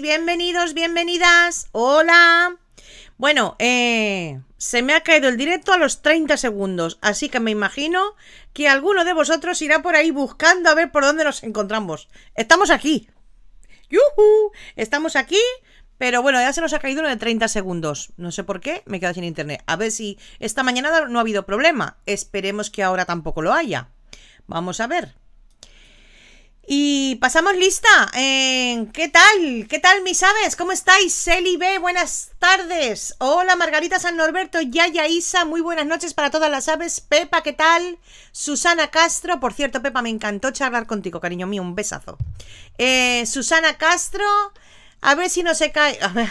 Bienvenidos, bienvenidas. Hola. Bueno, eh, se me ha caído el directo a los 30 segundos, así que me imagino que alguno de vosotros irá por ahí buscando a ver por dónde nos encontramos. Estamos aquí. Estamos aquí, pero bueno, ya se nos ha caído uno de 30 segundos. No sé por qué, me quedo sin internet. A ver si esta mañana no ha habido problema. Esperemos que ahora tampoco lo haya. Vamos a ver. Y pasamos lista. ¿Qué tal? ¿Qué tal, mis aves? ¿Cómo estáis? Celi B, buenas tardes. Hola, Margarita San Norberto, Yaya Isa, muy buenas noches para todas las aves. Pepa, ¿qué tal? Susana Castro, por cierto, Pepa, me encantó charlar contigo, cariño mío, un besazo. Eh, Susana Castro, a ver si no se cae. A ver,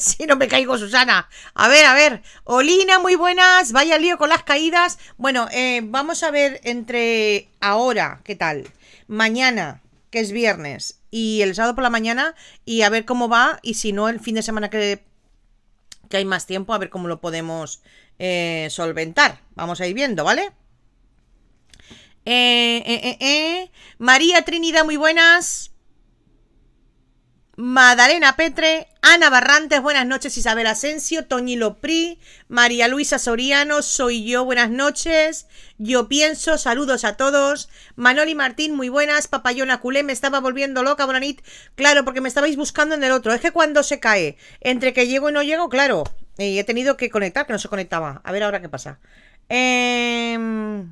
si no me caigo, Susana. A ver, a ver. Olina, muy buenas. Vaya lío con las caídas. Bueno, eh, vamos a ver entre ahora, ¿qué tal? Mañana, que es viernes, y el sábado por la mañana, y a ver cómo va. Y si no, el fin de semana que, que hay más tiempo, a ver cómo lo podemos eh, solventar. Vamos a ir viendo, ¿vale? Eh, María Trinidad, muy buenas. Madalena Petre, Ana Barrantes, buenas noches, Isabel Asensio, Toñi Lopri, María Luisa Soriano, soy yo, buenas noches, yo pienso, saludos a todos, Manoli Martín, muy buenas, Papayona Culé, me estaba volviendo loca, Bonanit, claro, porque me estabais buscando en el otro, es que cuando se cae, entre que llego y no llego, claro, y eh, he tenido que conectar, que no se conectaba, a ver ahora qué pasa. Eh...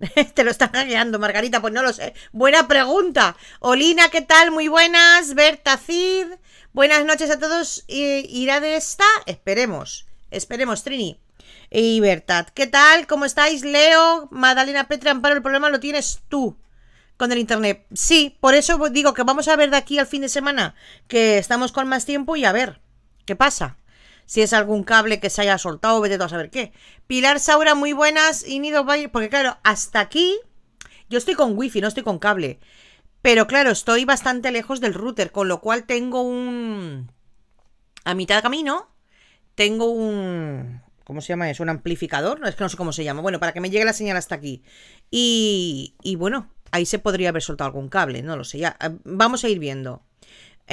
Te lo están guiando, Margarita, pues no lo sé. Buena pregunta. Olina, ¿qué tal? Muy buenas. Berta Cid. Buenas noches a todos. ¿Irá de esta? Esperemos. Esperemos, Trini. Y Bertad, ¿qué tal? ¿Cómo estáis? Leo, Madalena Petra, Amparo, el problema lo tienes tú con el internet. Sí, por eso digo que vamos a ver de aquí al fin de semana que estamos con más tiempo y a ver qué pasa. Si es algún cable que se haya soltado, vete a saber qué. Pilar Saura, muy buenas. Y Nido porque claro, hasta aquí yo estoy con wifi, no estoy con cable. Pero claro, estoy bastante lejos del router, con lo cual tengo un... A mitad de camino, tengo un... ¿Cómo se llama? eso? un amplificador, no es que no sé cómo se llama. Bueno, para que me llegue la señal hasta aquí. Y, y bueno, ahí se podría haber soltado algún cable, no lo sé. Ya, eh, vamos a ir viendo.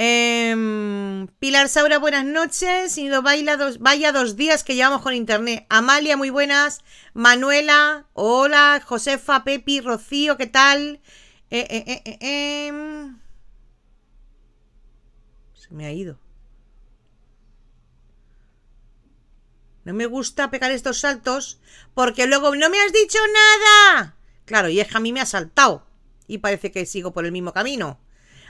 Em, Pilar Saura, buenas noches. sino Baila, vaya dos días que llevamos con internet. Amalia, muy buenas. Manuela, hola. Josefa, Pepi, Rocío, ¿qué tal? Eh, eh, eh, em. Se me ha ido. No me gusta pegar estos saltos porque luego no me has dicho nada. Claro, y es que a mí me ha saltado y parece que sigo por el mismo camino.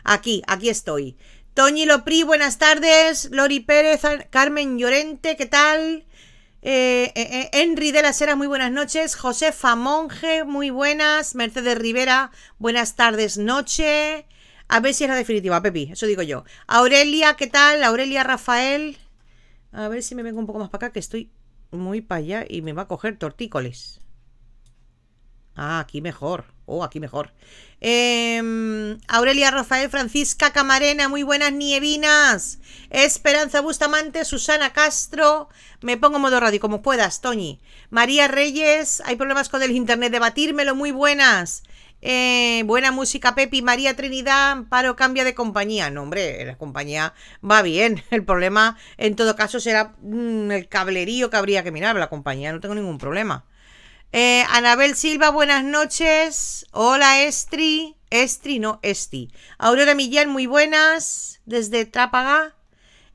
Aquí, aquí estoy. Toñi Lopri, buenas tardes. Lori Pérez, Carmen Llorente, ¿qué tal? Eh, eh, eh, Henry de la Heras, muy buenas noches. Josefa Monge, muy buenas. Mercedes Rivera, buenas tardes, noche. A ver si es la definitiva, Pepi, eso digo yo. Aurelia, ¿qué tal? Aurelia Rafael. A ver si me vengo un poco más para acá, que estoy muy para allá y me va a coger tortícoles. Ah, aquí mejor. Oh, aquí mejor. Em, Aurelia Rafael Francisca Camarena, muy buenas nievinas. Esperanza Bustamante, Susana Castro. Me pongo modo radio, como puedas, Toñi. María Reyes, hay problemas con el internet, debatírmelo, muy buenas. Eh, buena música, Pepi. María Trinidad, paro cambia de compañía. No, hombre, la compañía va bien. El problema, en todo caso, será mm, el cablerío que habría que mirar. La compañía, no tengo ningún problema. Eh, Anabel Silva, buenas noches. Hola, Estri. Estri, no, Esti. Aurora Millán, muy buenas. Desde Trápaga.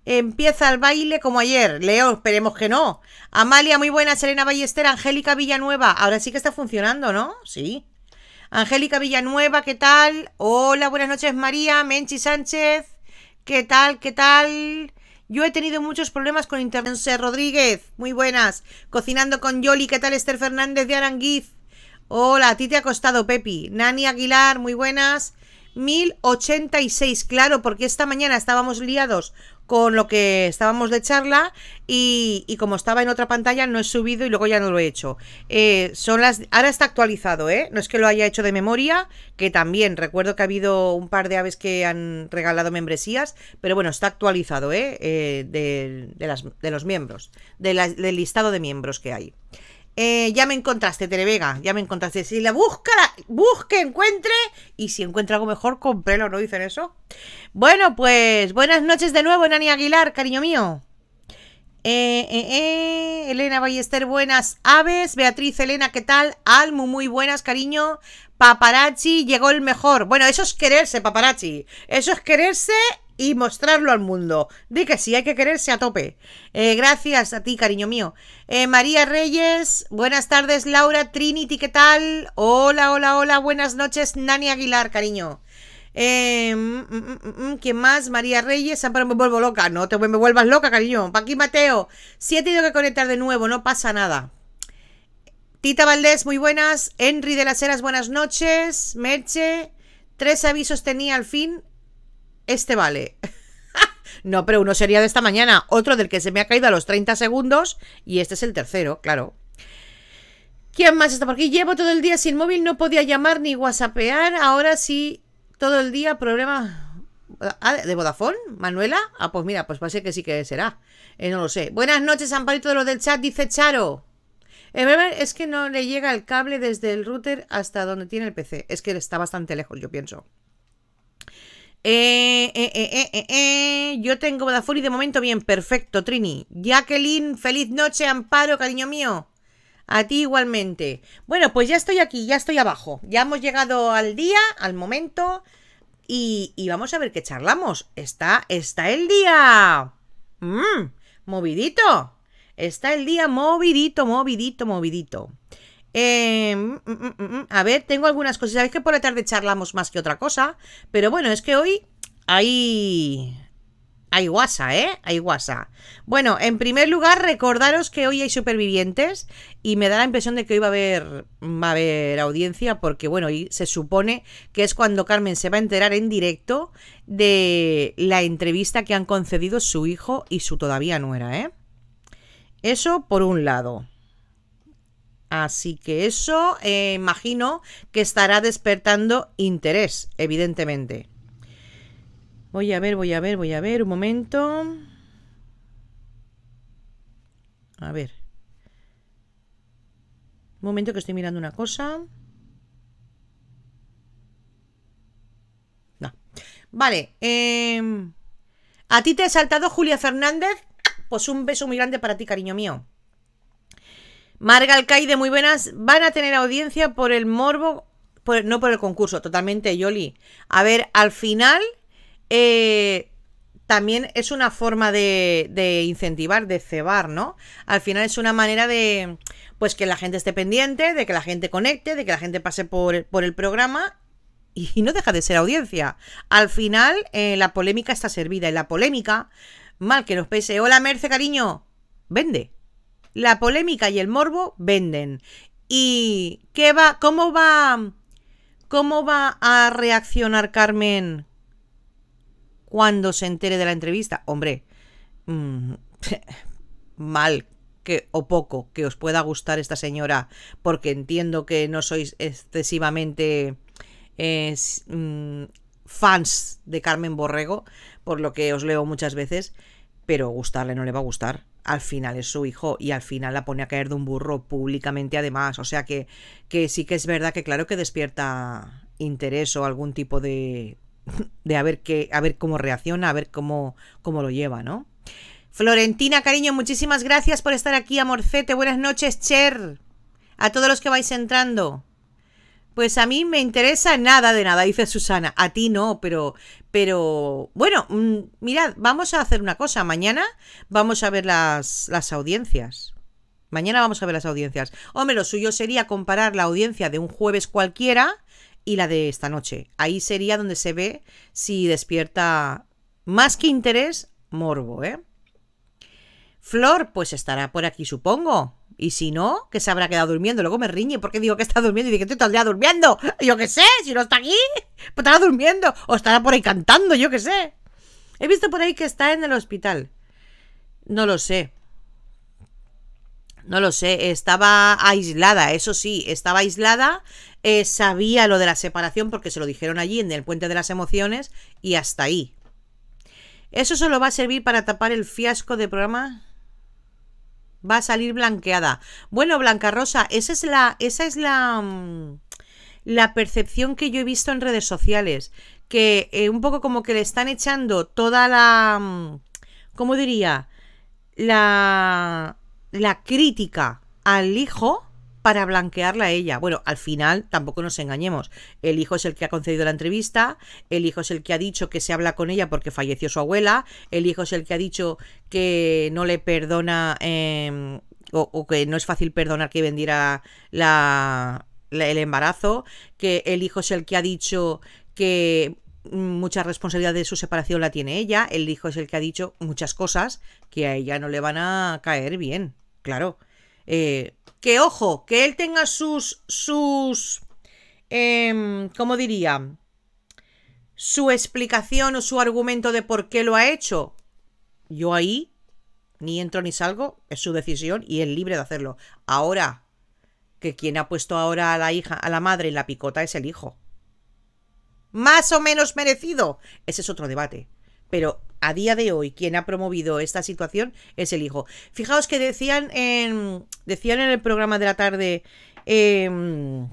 Empieza el baile como ayer. Leo, esperemos que no. Amalia, muy buenas. serena Ballester, Angélica Villanueva. Ahora sí que está funcionando, ¿no? Sí. Angélica Villanueva, ¿qué tal? Hola, buenas noches, María. Menchi Sánchez, ¿qué tal? ¿Qué tal? Yo he tenido muchos problemas con Internet. Rodríguez, muy buenas. Cocinando con Yoli, ¿qué tal Esther Fernández de Aranguiz? Hola, a ti te ha costado, Pepi. Nani Aguilar, muy buenas. 1086, claro, porque esta mañana estábamos liados con lo que estábamos de charla y, como estaba en otra pantalla no he subido y luego ya no lo he hecho. Eh, son las, ahora está actualizado, ¿eh? No es que lo haya hecho de memoria, que también recuerdo que ha habido un par de aves que han regalado membresías, pero bueno, está actualizado, ¿eh? eh de, de, los miembros, del listado de miembros que hay. Eh, ya me encontraste, Televega, ya me encontraste. Si la busca, busque, encuentre. Y si encuentra algo mejor, comprelo, ¿no dicen eso? Bueno, pues buenas noches de nuevo, Nani Aguilar, cariño mío. Eh, eh, Elena Ballester, buenas aves. Beatriz, Elena, ¿qué tal? Almu, muy buenas, cariño. Paparazzi, llegó el mejor. Bueno, eso es quererse, paparazzi. Eso es quererse y mostrarlo al mundo. De que sí, hay que quererse a tope. Eh, gracias a ti, cariño mío. Eh, María Reyes, buenas tardes, Laura Trinity, ¿qué tal? Hola, hola, hola, buenas noches, Nani Aguilar, cariño. Eh, mm, mm, mm, ¿Quién más? María Reyes. Ah, pero me vuelvo loca. No te me vuelvas loca, cariño. aquí Mateo. Si he tenido que conectar de nuevo, no pasa nada. Tita Valdés, muy buenas. Henry de las Heras, buenas noches. Merche. Tres avisos tenía al fin este vale. no, pero uno sería de esta mañana, otro del que se me ha caído a los 30 segundos y este es el tercero, claro. ¿Quién más está por aquí? Llevo todo el día sin móvil, no podía llamar ni whatsappear, ahora sí, todo el día problema... Ah, ah, ¿De Vodafone? ¿Manuela? Ah, pues mira, pues parece que sí que será. Eh, no lo sé. Buenas noches, Amparito de los del chat, dice Charo. es que no le llega el cable desde el router hasta donde tiene el PC. Es que está bastante lejos, yo pienso. Eh eh eh, eh, eh, eh, Yo tengo Vodafone y de momento bien, perfecto, Trini. Jacqueline, feliz noche, Amparo, cariño mío. A ti igualmente. Bueno, pues ya estoy aquí, ya estoy abajo. Ya hemos llegado al día, al momento. Y, y vamos a ver qué charlamos. Está, está el día. Mmm, movidito. Está el día movidito, movidito, movidito. Em, mm, mm, mm, a ver, tengo algunas cosas. Sabéis que por la tarde charlamos más que otra cosa. Pero bueno, es que hoy hay. Hay guasa, ¿eh? Hay guasa. Bueno, en primer lugar, recordaros que hoy hay supervivientes y me da la impresión de que hoy va a haber, va a haber audiencia porque, bueno, hoy se supone que es cuando Carmen se va a enterar en directo de la entrevista que han concedido su hijo y su todavía nuera, ¿eh? Eso por un lado. Así que eso eh, imagino que estará despertando interés, evidentemente. Voy a ver, voy a ver, voy a ver, un momento. A ver. Un momento que estoy mirando una cosa. No. Vale. Em, ¿A ti te ha saltado Julia Fernández? Pues un beso muy grande para ti, cariño mío. Marga Alcaide, muy buenas. Van a tener audiencia por el morbo, no por el concurso, totalmente, Yoli. A ver, al final eh, también es una forma de, incentivar, de cebar, ¿no? Al final es una manera de, pues que la gente esté pendiente, de que la gente conecte, de que la gente pase por, el programa y no deja de ser audiencia. Al final, eh, la polémica está servida y la polémica, mal que nos pese. Hola, Merce, cariño, vende. La polémica y el morbo venden. ¿Y qué va? ¿Cómo va? ¿Cómo va a reaccionar Carmen cuando se entere de la entrevista? Hombre, mm, mal que o poco que os pueda gustar esta señora, porque entiendo que no sois excesivamente mm, fans de Carmen Borrego, por lo que os leo muchas veces pero gustarle no le va a gustar. Al final es su hijo y al final la pone a caer de un burro públicamente además. O sea que, que sí que es verdad que claro que despierta interés o algún tipo de... de a ver, qué, a ver cómo reacciona, a ver cómo, cómo lo lleva, ¿no? Florentina, cariño, muchísimas gracias por estar aquí, amorcete. Buenas noches, Cher. A todos los que vais entrando. Pues a mí me interesa nada de nada, dice Susana. A ti no, pero, pero bueno, mm, mirad, vamos a hacer una cosa. Mañana vamos a ver las, las audiencias. Mañana vamos a ver las audiencias. Hombre, lo suyo sería comparar la audiencia de un jueves cualquiera y la de esta noche. Ahí sería donde se ve si despierta más que interés, morbo, ¿eh? Flor, pues estará por aquí, supongo. Y si no, que se habrá quedado durmiendo. Luego me riñe porque digo que está durmiendo y dije, ¿te día durmiendo. Yo qué sé, si no está aquí, pues estará durmiendo o estará por ahí cantando, yo qué sé. He visto por ahí que está en el hospital. No lo sé. No lo sé, estaba aislada, eso sí, estaba aislada, eh, sabía lo de la separación porque se lo dijeron allí en el puente de las emociones y hasta ahí. Eso solo va a servir para tapar el fiasco de programa va a salir blanqueada. Bueno, Blanca Rosa, esa es la, esa es la, mm, la percepción que yo he visto en redes sociales, que eh, un poco como que le están echando toda la, mm, ¿cómo diría? La, la crítica al hijo para blanquearla a ella. Bueno, al final tampoco nos engañemos. El hijo es el que ha concedido la entrevista, el hijo es el que ha dicho que se habla con ella porque falleció su abuela, el hijo es el que ha dicho que no le perdona em, o, que no es fácil perdonar que vendiera el embarazo, que el hijo es el que ha dicho que mucha responsabilidad de su separación la tiene ella, el hijo es el que ha dicho muchas cosas que a ella no le van a caer bien, claro. Eh, que ojo, que él tenga sus, sus, eh, ¿cómo diría? Su explicación o su argumento de por qué lo ha hecho. Yo ahí ni entro ni salgo, es su decisión y es libre de hacerlo. Ahora, que quien ha puesto ahora a la hija, a la madre en la picota es el hijo. Más o menos merecido. Ese es otro debate pero a día de hoy quien ha promovido esta situación es el hijo. Fijaos que decían en, decían en el programa de la tarde, em,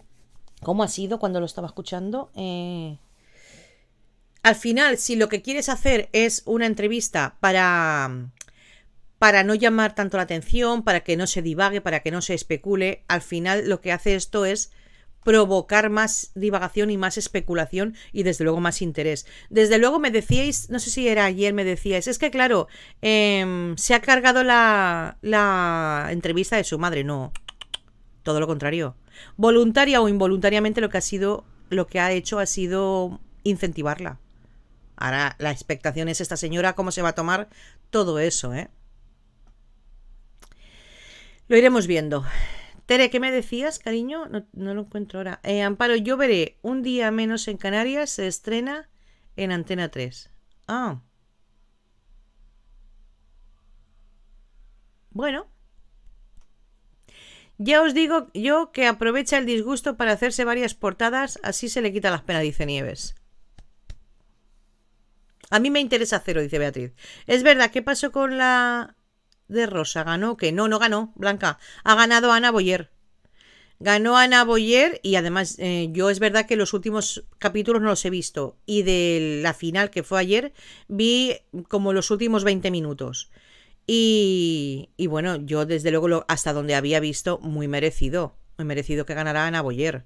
¿cómo ha sido cuando lo estaba escuchando? Eh, al final, si lo que quieres hacer es una entrevista para para no llamar tanto la atención, para que no se divague, para que no se especule, al final lo que hace esto es provocar más divagación y más especulación y desde luego más interés. Desde luego me decíais, no sé si era ayer, me decíais, es que claro, em, se ha cargado la, la entrevista de su madre, no, todo lo contrario. Voluntaria o involuntariamente lo que ha sido, lo que ha hecho ha sido incentivarla. Ahora la expectación es esta señora, cómo se va a tomar todo eso, ¿eh? Lo iremos viendo. Tere, ¿qué me decías, cariño? No, lo encuentro ahora. Eh, Amparo, yo veré un día menos en Canarias, se estrena en Antena 3. Ah. Bueno. Ya os digo yo que aprovecha el disgusto para hacerse varias portadas, así se le quita las penas, dice Nieves. A mí me interesa cero, dice Beatriz. Es verdad, ¿qué pasó con la de Rosa. Ganó que no, no ganó Blanca. Ha ganado Ana Boyer. Ganó Ana Boyer y además eh, yo es verdad que los últimos capítulos no los he visto. Y de la final que fue ayer vi como los últimos 20 minutos. Y, y bueno, yo desde luego hasta donde había visto muy merecido. Muy merecido que ganara Ana Boyer.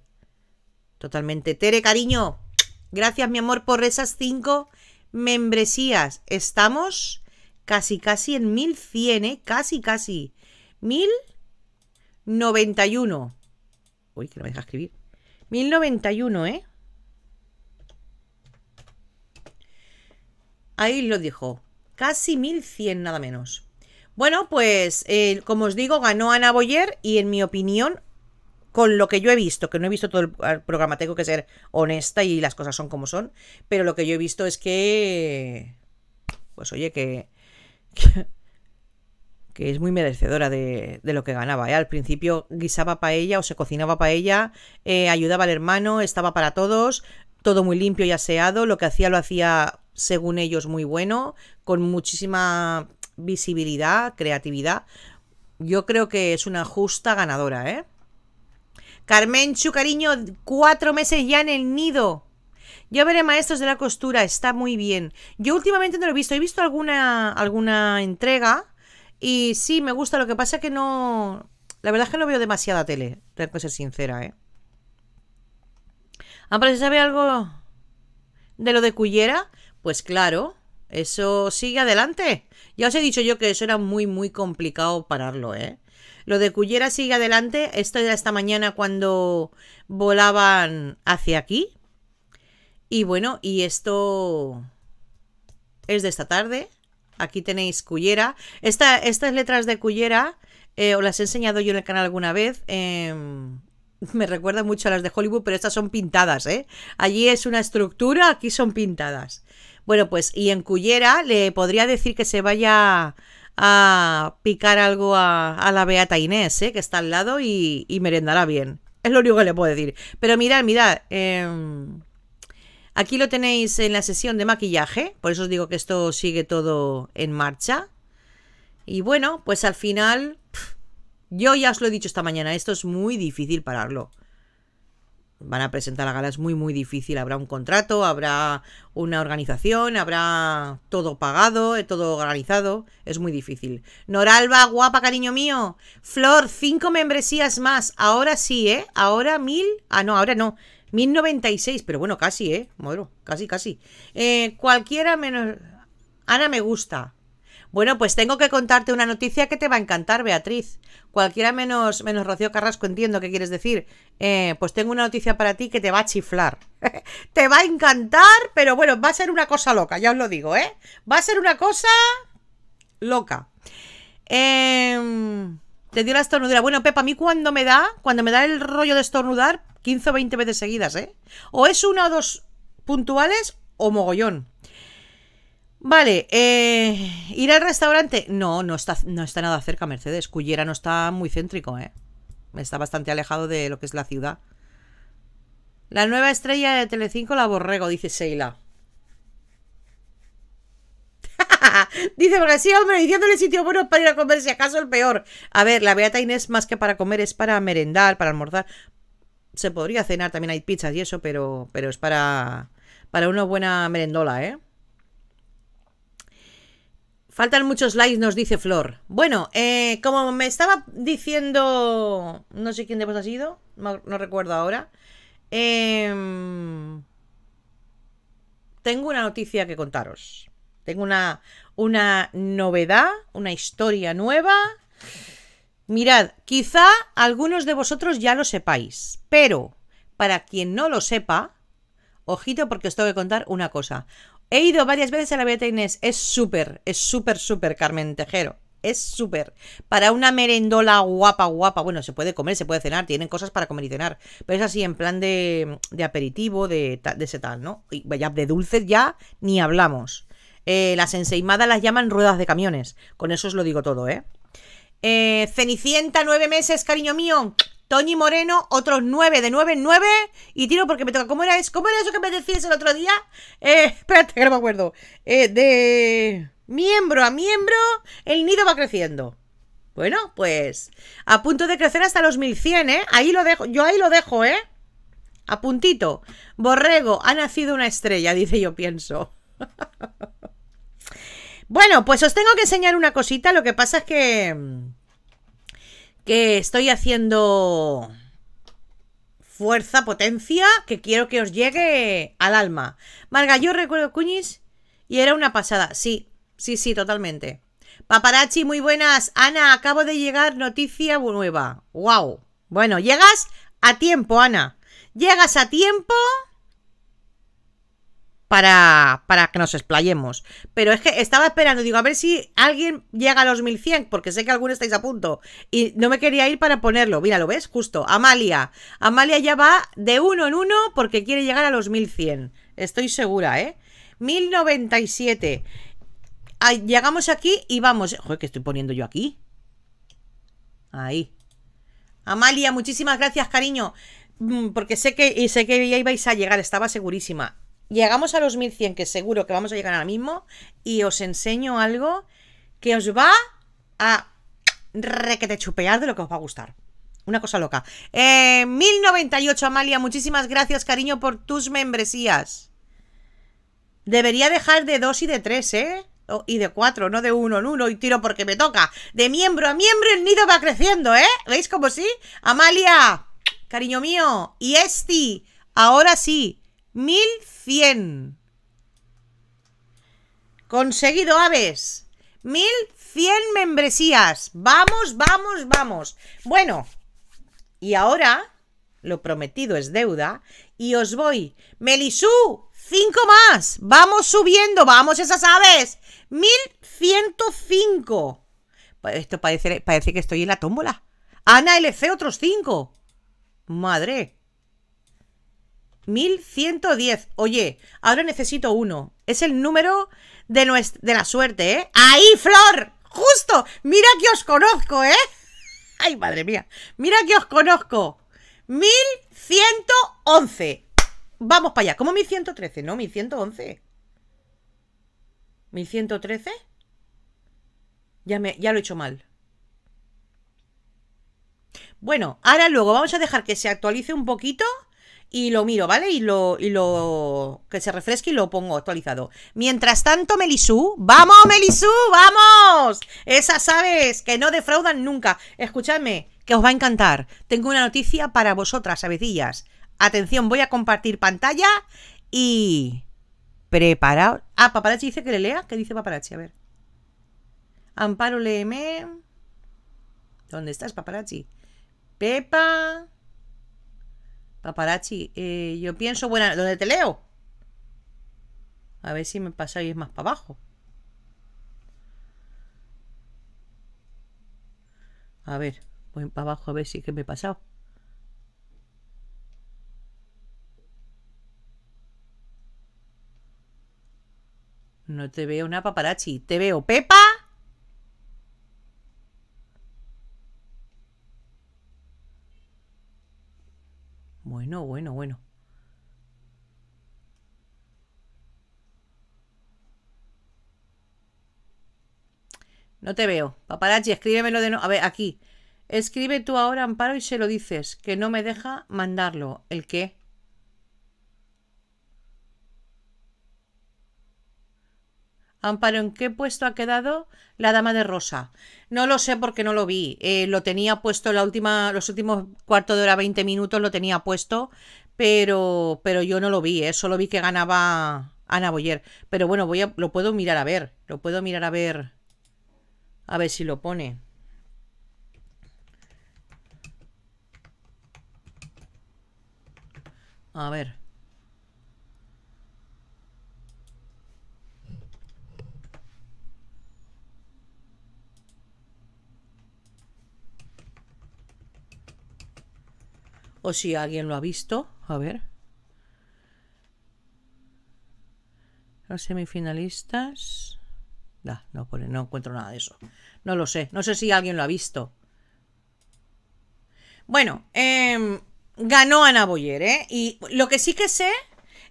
Totalmente. Tere, cariño. Gracias, mi amor, por esas cinco membresías. Estamos casi casi en 1100, ¿eh? casi casi 1091. Uy, que no me deja escribir. 1091, ¿eh? Ahí lo dijo. Casi 1100 nada menos. Bueno, pues eh, como os digo, ganó Ana Boyer y en mi opinión, con lo que yo he visto, que no he visto todo el programa, tengo que ser honesta y las cosas son como son, pero lo que yo he visto es que... Pues oye, que que, es muy merecedora de, lo que ganaba. ¿eh? Al principio guisaba para ella o se cocinaba para ella, eh, ayudaba al hermano, estaba para todos, todo muy limpio y aseado, lo que hacía lo hacía según ellos muy bueno, con muchísima visibilidad, creatividad. Yo creo que es una justa ganadora, ¿eh? Carmenchu, cariño, cuatro meses ya en el nido. Ya veré maestros de la costura, está muy bien. Yo últimamente no lo he visto, he visto alguna, alguna entrega y sí, me gusta, lo que pasa que no... La verdad es que no veo demasiada tele, tengo que ser sincera, ¿eh? Ah, pero algo de lo de Cullera, pues claro, eso sigue adelante. Ya os he dicho yo que eso era muy, muy complicado pararlo, ¿eh? Lo de Cullera sigue adelante. Esto era esta mañana cuando volaban hacia aquí. Y bueno, y esto es de esta tarde. Aquí tenéis Cullera. estas letras de Cullera eh, os las he enseñado yo en el canal alguna vez. Em, me recuerda mucho a las de Hollywood, pero estas son pintadas, ¿eh? Allí es una estructura, aquí son pintadas. Bueno, pues, y en Cullera le podría decir que se vaya a picar algo a, a la Beata Inés, ¿eh? que está al lado y, y, merendará bien. Es lo único que le puedo decir. Pero mirad, mirad. Em, Aquí lo tenéis en la sesión de maquillaje, por eso os digo que esto sigue todo en marcha. Y bueno, pues al final, yo ya os lo he dicho esta mañana, esto es muy difícil pararlo. Van a presentar la gala, es muy, muy difícil. Habrá un contrato, habrá una organización, habrá todo pagado, eh, todo organizado. Es muy difícil. Noralba, guapa, cariño mío. Flor, cinco membresías más. Ahora sí, ¿eh? Ahora mil. Ah, no, ahora no. 1096, pero bueno, casi, ¿eh? casi, casi. Eh, cualquiera menos... Ana me gusta. Bueno, pues tengo que contarte una noticia que te va a encantar, Beatriz. Cualquiera menos, menos Rocío Carrasco, entiendo qué quieres decir. Eh, pues tengo una noticia para ti que te va a chiflar. te va a encantar, pero bueno, va a ser una cosa loca, ya os lo digo, ¿eh? Va a ser una cosa loca. Em, te dio la estornudera. Bueno, Pepa, a mí cuando me da, cuando me da el rollo de estornudar, 15 o 20 veces seguidas, ¿eh? O es una o dos puntuales o mogollón. Vale, eh, ir al restaurante. No, no está, no está nada cerca Mercedes. Cullera no está muy céntrico, ¿eh? Está bastante alejado de lo que es la ciudad. La nueva estrella de Telecinco, la Borrego, dice Seila. dice, porque sí, hombre, diciéndole sitio bueno para ir a comer, si acaso el peor. A ver, la Beata Inés, más que para comer, es para merendar, para almorzar se podría cenar, también hay pizzas y eso, pero, pero es para, para una buena merendola, ¿eh? Faltan muchos likes, nos dice Flor. Bueno, eh, como me estaba diciendo, no sé quién de vos ha sido, no, recuerdo ahora. Em, tengo una noticia que contaros. Tengo una, una novedad, una historia nueva. Mirad, quizá algunos de vosotros ya lo sepáis, pero para quien no lo sepa, ojito porque os tengo que contar una cosa. He ido varias veces a la Beta Inés, es súper, es súper, súper Carmen Tejero. Es súper. Para una merendola guapa, guapa. Bueno, se puede comer, se puede cenar, tienen cosas para comer y cenar. Pero es así, en plan de, aperitivo, de, ese tal, ¿no? Y de dulces ya ni hablamos. Eh, las enseimadas las llaman ruedas de camiones. Con eso os lo digo todo, ¿eh? Eh, Cenicienta, nueve meses, cariño mío. Tony Moreno, otros nueve, de nueve en nueve. Y tiro porque me toca. ¿Cómo era eso? ¿Cómo era eso que me decías el otro día? Eh, espérate, que no me acuerdo. Eh, de miembro a miembro, el nido va creciendo. Bueno, pues a punto de crecer hasta los 1100, ¿eh? Ahí lo dejo, yo ahí lo dejo, ¿eh? A puntito. Borrego, ha nacido una estrella, dice yo pienso. Bueno, pues os tengo que enseñar una cosita. Lo que pasa es que... Que estoy haciendo... Fuerza, potencia, que quiero que os llegue al alma. Marga, yo recuerdo Cuñis y era una pasada. Sí, sí, sí, totalmente. Paparazzi, muy buenas. Ana, acabo de llegar, noticia nueva. ¡Wow! Bueno, llegas a tiempo, Ana. Llegas a tiempo para, que nos explayemos. Pero es que estaba esperando, digo, a ver si alguien llega a los 1100, porque sé que alguno estáis a punto. Y no me quería ir para ponerlo. Mira, ¿lo ves? Justo. Amalia. Amalia ya va de uno en uno porque quiere llegar a los 1100. Estoy segura, ¿eh? 1097. Llegamos aquí y vamos. Joder, que estoy poniendo yo aquí. Ahí. Amalia, muchísimas gracias, cariño. Mm, porque sé que, sé que ya ibais a llegar, estaba segurísima llegamos a los 1100, que seguro que vamos a llegar ahora mismo, y os enseño algo que os va a requete chupear de lo que os va a gustar. Una cosa loca. 1098, eh, Amalia, muchísimas gracias, cariño, por tus membresías. Debería dejar de dos y de tres, ¿eh? y de cuatro, no de uno en uno y tiro porque me toca. De miembro a miembro el nido va creciendo, ¿eh? ¿Veis cómo sí? Amalia, cariño mío, y Esti, ahora sí, 1100. Conseguido, aves. 1100 membresías. Vamos, vamos, vamos. Bueno, y ahora lo prometido es deuda y os voy. Melisú, Cinco más. Vamos subiendo, vamos esas aves. 1105. Esto parece, parece que estoy en la tómbola. Ana LC, otros cinco Madre. 1110. Oye, ahora necesito uno. Es el número de, de la suerte, ¿eh? ¡Ahí, Flor! ¡Justo! ¡Mira que os conozco, eh! ¡Ay, madre mía! ¡Mira que os conozco! 1111. Vamos para allá. ¿Cómo 1113? No, 1111. ¿1113? Ya, me, ya lo he hecho mal. Bueno, ahora luego vamos a dejar que se actualice un poquito y lo miro, ¿vale? Y lo, y lo. que se refresque y lo pongo actualizado. Mientras tanto, Melisú, ¡vamos, Melisú! ¡Vamos! Esas aves que no defraudan nunca. Escuchadme, que os va a encantar. Tengo una noticia para vosotras, avecillas. Atención, voy a compartir pantalla y. Preparaos. Ah, Paparazzi dice que le lea. ¿Qué dice Paparazzi? A ver. Amparo, léeme. ¿Dónde estás, Paparazzi? Pepa. Paparazzi, eh, yo pienso, bueno, ¿dónde te leo? A ver si me pasa y es más para abajo. A ver, voy para abajo a ver si es que me he pasado. No te veo una paparazzi, te veo Pepa. bueno, bueno, bueno. No te veo. Paparazzi, escríbemelo de no. A ver, aquí. Escribe tú ahora, Amparo, y se lo dices, que no me deja mandarlo. ¿El qué? Amparo, ¿en qué puesto ha quedado la dama de rosa? No lo sé porque no lo vi. Eh, lo tenía puesto la última, los últimos cuartos de hora, 20 minutos lo tenía puesto, pero, pero yo no lo vi. Eh, solo vi que ganaba Ana Boyer. Pero bueno, voy lo puedo mirar a ver. Lo puedo mirar a ver. A ver si lo pone. A ver. o si alguien lo ha visto. A ver. Los semifinalistas. No, no, no encuentro nada de eso. No lo sé. No sé si alguien lo ha visto. Bueno, em, ganó Ana Boyer, ¿eh? Y lo que sí que sé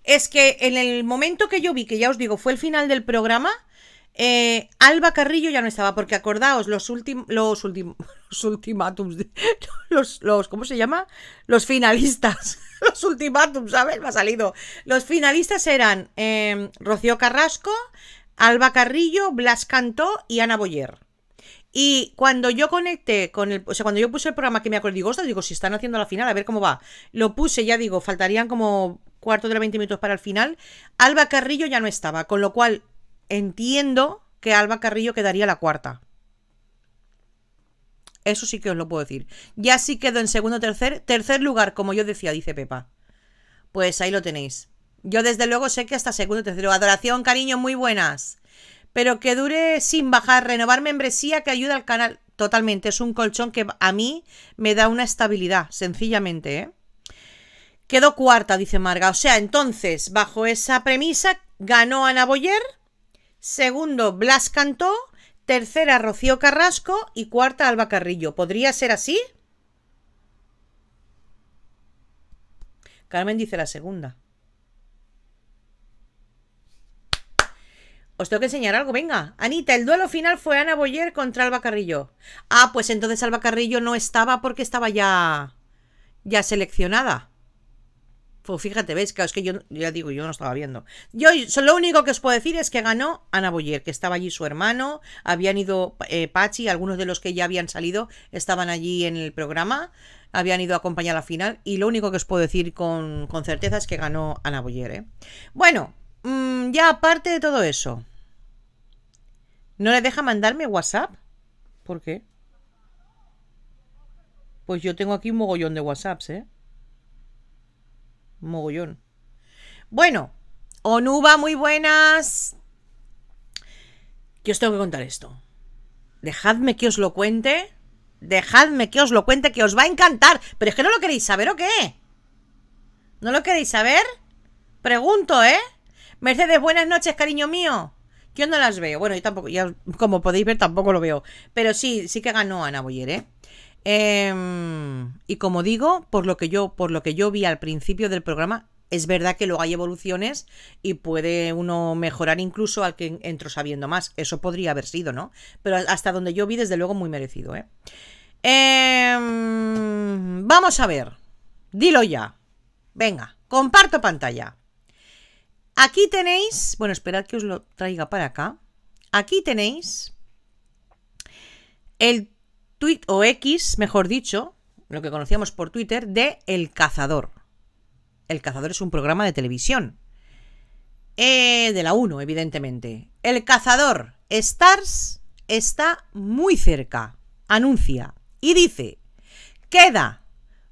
es que en el momento que yo vi, que ya os digo, fue el final del programa, eh, Alba Carrillo ya no estaba, porque acordaos, los últimos, los, los ultimátums, de, los, los, ¿cómo se llama? Los finalistas, los ultimátums, ¿sabes? Me ha salido. Los finalistas eran em, Rocío Carrasco, Alba Carrillo, Blas Cantó y Ana Boyer. Y cuando yo conecté con el. O sea, cuando yo puse el programa que me acordé, digo, digo, si están haciendo la final, a ver cómo va. Lo puse, ya digo, faltarían como cuarto de 20 minutos para el final. Alba Carrillo ya no estaba, con lo cual entiendo que Alba Carrillo quedaría la cuarta. Eso sí que os lo puedo decir. Ya sí quedó en segundo, tercer, tercer lugar, como yo decía, dice Pepa. Pues ahí lo tenéis. Yo desde luego sé que hasta segundo, tercero. Adoración, cariño, muy buenas. Pero que dure sin bajar, renovar membresía que ayuda al canal. Totalmente, es un colchón que a mí me da una estabilidad, sencillamente, ¿eh? Quedó cuarta, dice Marga. O sea, entonces, bajo esa premisa, ganó Ana Boyer segundo Blas Cantó, tercera Rocío Carrasco y cuarta Alba Carrillo. ¿Podría ser así? Carmen dice la segunda. Os tengo que enseñar algo, venga. Anita, el duelo final fue Ana Boyer contra Alba Carrillo. Ah, pues entonces Alba Carrillo no estaba porque estaba ya ya seleccionada. Pues fíjate, veis, es que yo ya digo, yo no estaba viendo. Yo lo único que os puedo decir es que ganó Ana Boyer, que estaba allí su hermano, habían ido eh, Pachi, algunos de los que ya habían salido estaban allí en el programa, habían ido a acompañar la final y lo único que os puedo decir con, certeza es que ganó Ana Boyer. ¿eh? Bueno, mm, ya aparte de todo eso, ¿no le deja mandarme WhatsApp? ¿Por qué? Pues yo tengo aquí un mogollón de WhatsApps, ¿eh? mogollón. Bueno, Onuba, muy buenas. ¿Qué os tengo que contar esto. Dejadme que os lo cuente. Dejadme que os lo cuente, que os va a encantar. Pero es que no lo queréis saber o qué. ¿No lo queréis saber? Pregunto, ¿eh? Mercedes, buenas noches, cariño mío. Yo no las veo. Bueno, yo tampoco, ya, como podéis ver, tampoco lo veo. Pero sí, sí que ganó Ana Boyer, ¿eh? Em, y como digo, por lo que yo, por lo que yo vi al principio del programa, es verdad que luego hay evoluciones y puede uno mejorar incluso al que entro sabiendo más. Eso podría haber sido, ¿no? Pero hasta donde yo vi, desde luego, muy merecido, ¿eh? Em, vamos a ver. Dilo ya. Venga, comparto pantalla. Aquí tenéis. Bueno, esperad que os lo traiga para acá. Aquí tenéis el o X, mejor dicho, lo que conocíamos por Twitter, de El Cazador. El Cazador es un programa de televisión. Eh, de la 1, evidentemente. El Cazador Stars está muy cerca, anuncia, y dice, queda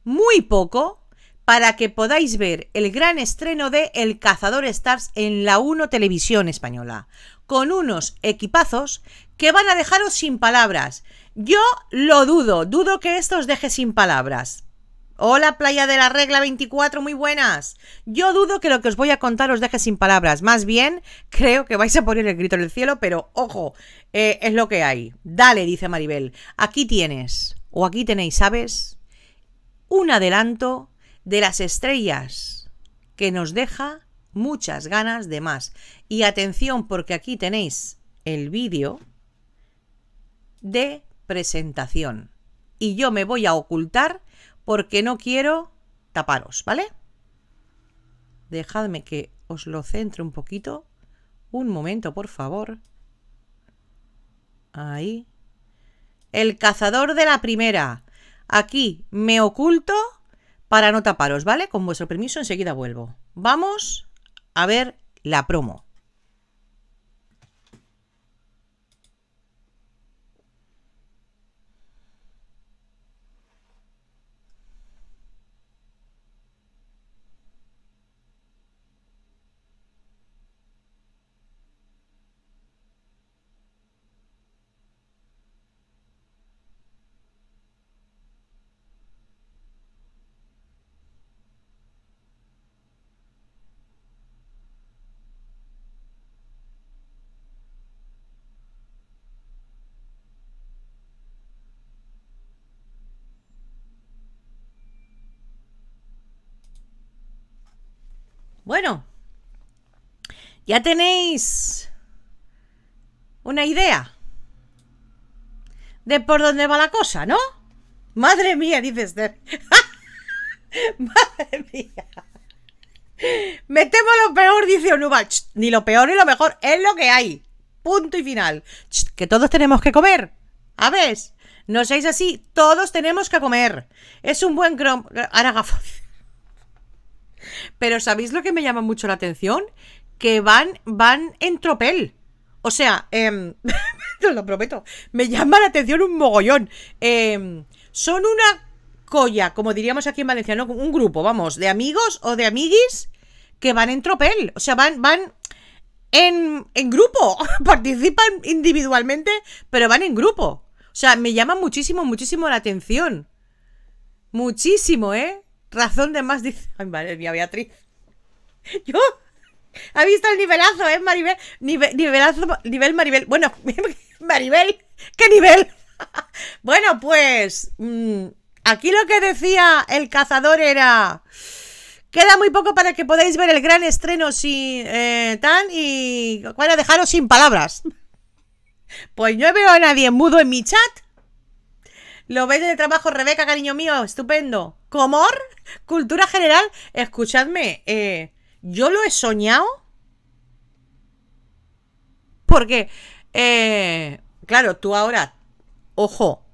muy poco para que podáis ver el gran estreno de El Cazador Stars en la 1 Televisión Española, con unos equipazos que van a dejaros sin palabras. Yo lo dudo, dudo que esto os deje sin palabras. Hola Playa de la Regla 24, muy buenas. Yo dudo que lo que os voy a contar os deje sin palabras. Más bien, creo que vais a poner el grito en el cielo, pero ojo, eh, es lo que hay. Dale, dice Maribel, aquí tienes, o aquí tenéis, ¿sabes? Un adelanto de las estrellas que nos deja muchas ganas de más. Y atención, porque aquí tenéis el vídeo de presentación. Y yo me voy a ocultar porque no quiero taparos, ¿vale? Dejadme que os lo centre un poquito. Un momento, por favor. Ahí. El cazador de la primera. Aquí me oculto para no taparos, ¿vale? Con vuestro permiso enseguida vuelvo. Vamos a ver la promo. Bueno, ya tenéis una idea de por dónde va la cosa, ¿no? Madre mía, dice Esther. Madre mía. Me lo peor, dice Onubach. Ni lo peor ni lo mejor, es lo que hay. Punto y final. que todos tenemos que comer. A ver, no seáis así, todos tenemos que comer. Es un buen Ahora Aragafo. Pero ¿sabéis lo que me llama mucho la atención? Que van, van en tropel. O sea, os em, lo prometo, me llama la atención un mogollón. Em, son una colla, como diríamos aquí en Valencia, ¿no? Un grupo, vamos, de amigos o de amiguis que van en tropel. O sea, van, van en, en grupo. Participan individualmente, pero van en grupo. O sea, me llama muchísimo, muchísimo la atención. Muchísimo, ¿eh? Razón de más dice. Ay, madre mía, Beatriz. Yo. ¿Ha visto el nivelazo, eh, Maribel? nivelazo, nivel Maribel. Bueno, Maribel, ¿qué nivel? bueno, pues. Mm, aquí lo que decía el cazador era. Queda muy poco para que podáis ver el gran estreno sin eh, tan y. Bueno, dejaros sin palabras. Pues no veo a nadie mudo en mi chat. Lo veis de trabajo, Rebeca, cariño mío, estupendo. Comor, cultura general. Escuchadme, eh, yo lo he soñado. Porque, eh, claro, tú ahora, ojo,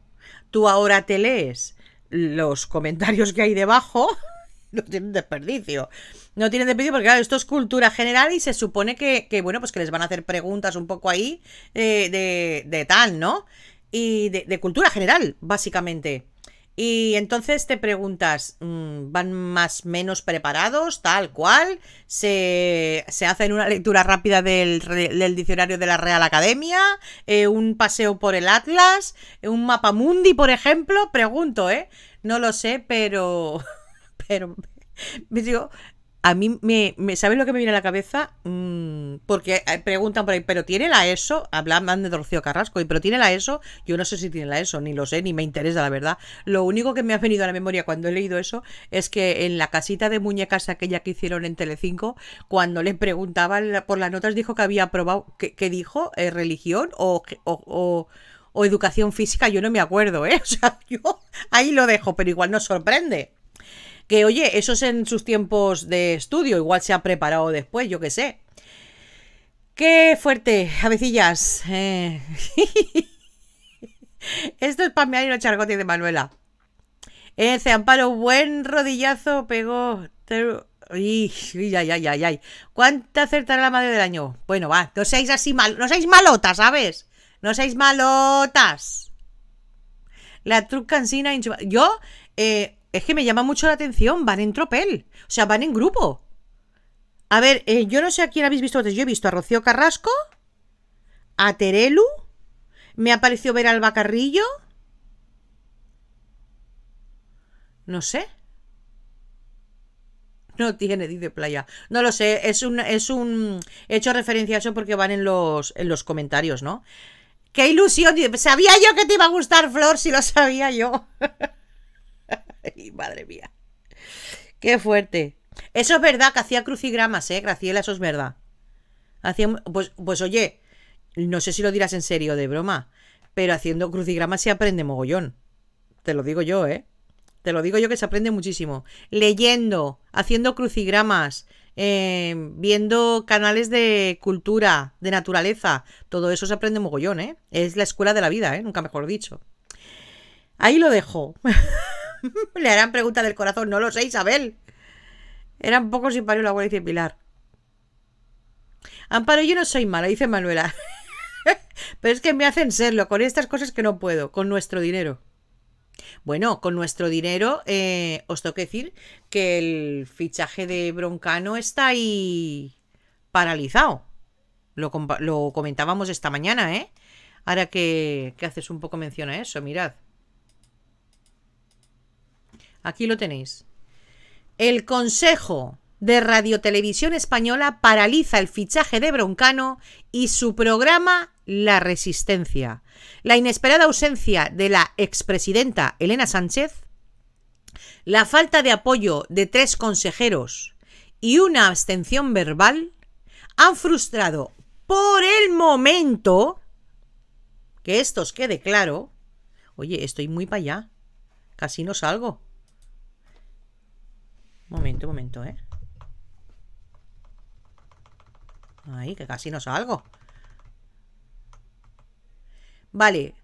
tú ahora te lees los comentarios que hay debajo. No tienen desperdicio. No tienen desperdicio porque, claro, esto es cultura general y se supone que, bueno, pues que les van a hacer preguntas un poco ahí eh, de, de tal, ¿no? y de, cultura general, básicamente. Y entonces te preguntas, mm, ¿van más menos preparados, tal cual? ¿Se, se hacen una lectura rápida del, diccionario de la Real Academia? Eh, ¿Un paseo por el Atlas? Eh, ¿Un mapa mundi, por ejemplo? Pregunto, ¿eh? No lo sé, pero... pero digo, a mí me, me ¿sabes lo que me viene a la cabeza? Mm, porque eh, preguntan por ahí, ¿pero tiene la ESO? Hablan de Rocío Carrasco, ¿pero tiene la ESO? Yo no sé si tiene la ESO, ni lo sé, ni me interesa, la verdad. Lo único que me ha venido a la memoria cuando he leído eso es que en la casita de muñecas aquella que hicieron en Telecinco, cuando le preguntaban por las notas, dijo que había probado que, dijo? Eh, ¿Religión o, o, o educación física, yo no me acuerdo, ¿eh? O sea, yo ahí lo dejo, pero igual nos sorprende. Que oye, eso es en sus tiempos de estudio, igual se ha preparado después, yo qué sé. Qué fuerte, avecillas. Eh. Esto es para y los chargotes de Manuela. Ese eh, amparo, buen rodillazo, pegó. ay, ay, ay, ay. ¿Cuánta acertará la madre del año? Bueno, va, no seáis así mal, no seáis malotas, ¿sabes? No seáis malotas. La trucansina Yo, eh, es que me llama mucho la atención, van en tropel, o sea, van en grupo. A ver, eh, yo no sé a quién habéis visto antes, yo he visto a Rocío Carrasco, a Terelu, me ha parecido ver al Bacarrillo. No sé. No tiene, dice Playa. No lo sé, es un, es un... He hecho referencia a eso porque van en los, en los comentarios, ¿no? ¡Qué ilusión! Sabía yo que te iba a gustar, Flor, si lo sabía yo. Ay, madre mía. Qué fuerte. Eso es verdad que hacía crucigramas, ¿eh, Graciela? Eso es verdad. Hacía, pues, pues oye, no sé si lo dirás en serio de broma, pero haciendo crucigramas se aprende mogollón. Te lo digo yo, ¿eh? Te lo digo yo que se aprende muchísimo. Leyendo, haciendo crucigramas, eh, viendo canales de cultura, de naturaleza, todo eso se aprende mogollón, ¿eh? Es la escuela de la vida, ¿eh? Nunca mejor dicho. Ahí lo dejo. Le harán preguntas del corazón, no lo sé, Isabel. Era un poco parió la abuela, dice Pilar. Amparo, yo no soy mala, dice Manuela. Pero es que me hacen serlo, con estas cosas que no puedo, con nuestro dinero. Bueno, con nuestro dinero, eh, os tengo que decir que el fichaje de Broncano está ahí paralizado. Lo, lo comentábamos esta mañana, ¿eh? Ahora que, que haces un poco mención a eso, mirad. Aquí lo tenéis. El Consejo de Radiotelevisión Española paraliza el fichaje de Broncano y su programa La Resistencia. La inesperada ausencia de la expresidenta Elena Sánchez, la falta de apoyo de tres consejeros y una abstención verbal han frustrado por el momento, que esto os quede claro, oye, estoy muy para allá, casi no salgo. Momento, momento, ¿eh? Ahí, que casi no salgo. Vale.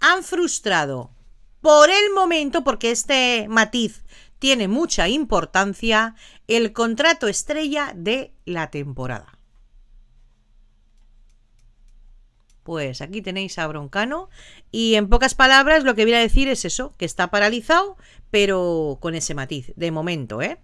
Han frustrado por el momento, porque este matiz tiene mucha importancia, el contrato estrella de la temporada. Pues aquí tenéis a Broncano y en pocas palabras lo que viene a decir es eso, que está paralizado, pero con ese matiz, de momento, ¿eh?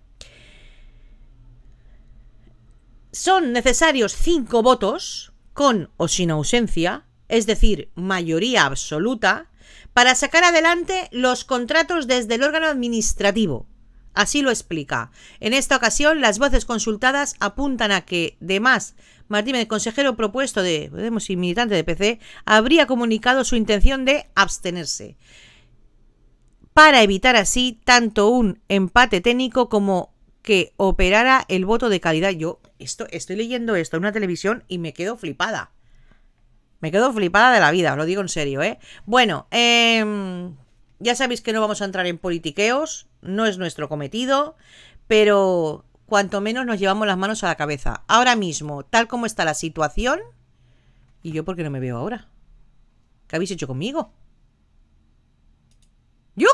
Son necesarios cinco votos, con o sin ausencia, es decir, mayoría absoluta, para sacar adelante los contratos desde el órgano administrativo. Así lo explica. En esta ocasión, las voces consultadas apuntan a que, además. Martínez, consejero propuesto de Podemos y militante de PC, habría comunicado su intención de abstenerse para evitar así tanto un empate técnico como que operara el voto de calidad. Yo esto, estoy leyendo esto en una televisión y me quedo flipada. Me quedo flipada de la vida, lo digo en serio, ¿eh? Bueno, em, ya sabéis que no vamos a entrar en politiqueos, no es nuestro cometido, pero cuanto menos nos llevamos las manos a la cabeza. Ahora mismo, tal como está la situación, ¿y yo por qué no me veo ahora? ¿Qué habéis hecho conmigo? ¡Yujú!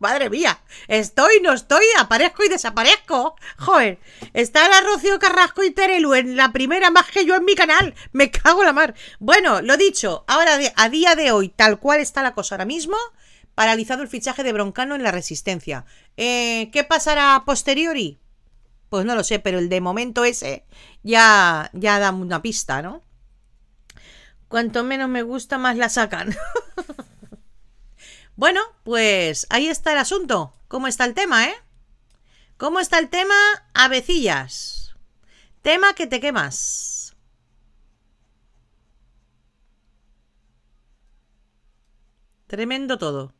¡Madre mía! Estoy, no estoy, aparezco y desaparezco. Joder, está la Rocío Carrasco y Terelu en la primera más que yo en mi canal. Me cago en la mar. Bueno, lo dicho, ahora a día de hoy, tal cual está la cosa ahora mismo, paralizado el fichaje de Broncano en la Resistencia. Eh, ¿Qué pasará a posteriori? pues no lo sé, pero el de momento ese ya, ya da una pista, ¿no? Cuanto menos me gusta, más la sacan. bueno, pues ahí está el asunto. ¿Cómo está el tema, eh? ¿Cómo está el tema? Avecillas. Tema que te quemas. Tremendo todo.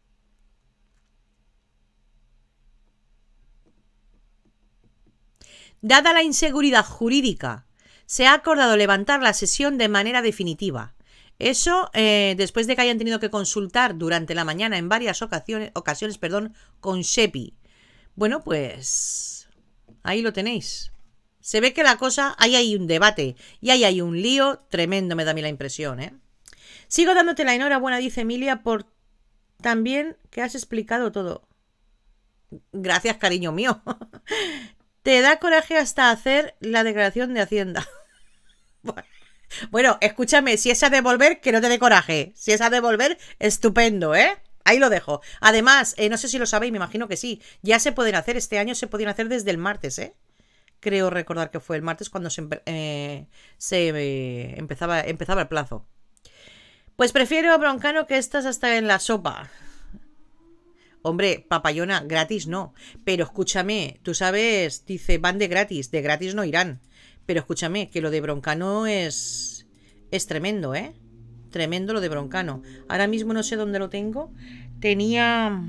Dada la inseguridad jurídica, se ha acordado levantar la sesión de manera definitiva. Eso, eh, después de que hayan tenido que consultar durante la mañana en varias ocasiones, ocasiones perdón, con Shepi. Bueno, pues ahí lo tenéis. Se ve que la cosa, ahí hay un debate y ahí hay un lío tremendo, me da a mí la impresión, ¿eh? Sigo dándote la enhorabuena, dice Emilia, por también que has explicado todo. Gracias, cariño mío. Te da coraje hasta hacer la declaración de Hacienda. bueno, escúchame, si es a devolver, que no te dé coraje. Si es a devolver, estupendo, ¿eh? Ahí lo dejo. Además, eh, no sé si lo sabéis, me imagino que sí. Ya se pueden hacer, este año se podían hacer desde el martes, ¿eh? Creo recordar que fue el martes cuando se, eh, eh, empezaba, empezaba el plazo. Pues prefiero a Broncano que estás hasta en la sopa. Hombre, papayona, gratis no. Pero escúchame, tú sabes, dice, van de gratis, de gratis no irán. Pero escúchame, que lo de Broncano es... Es tremendo, ¿eh? Tremendo lo de Broncano. Ahora mismo no sé dónde lo tengo. Tenía...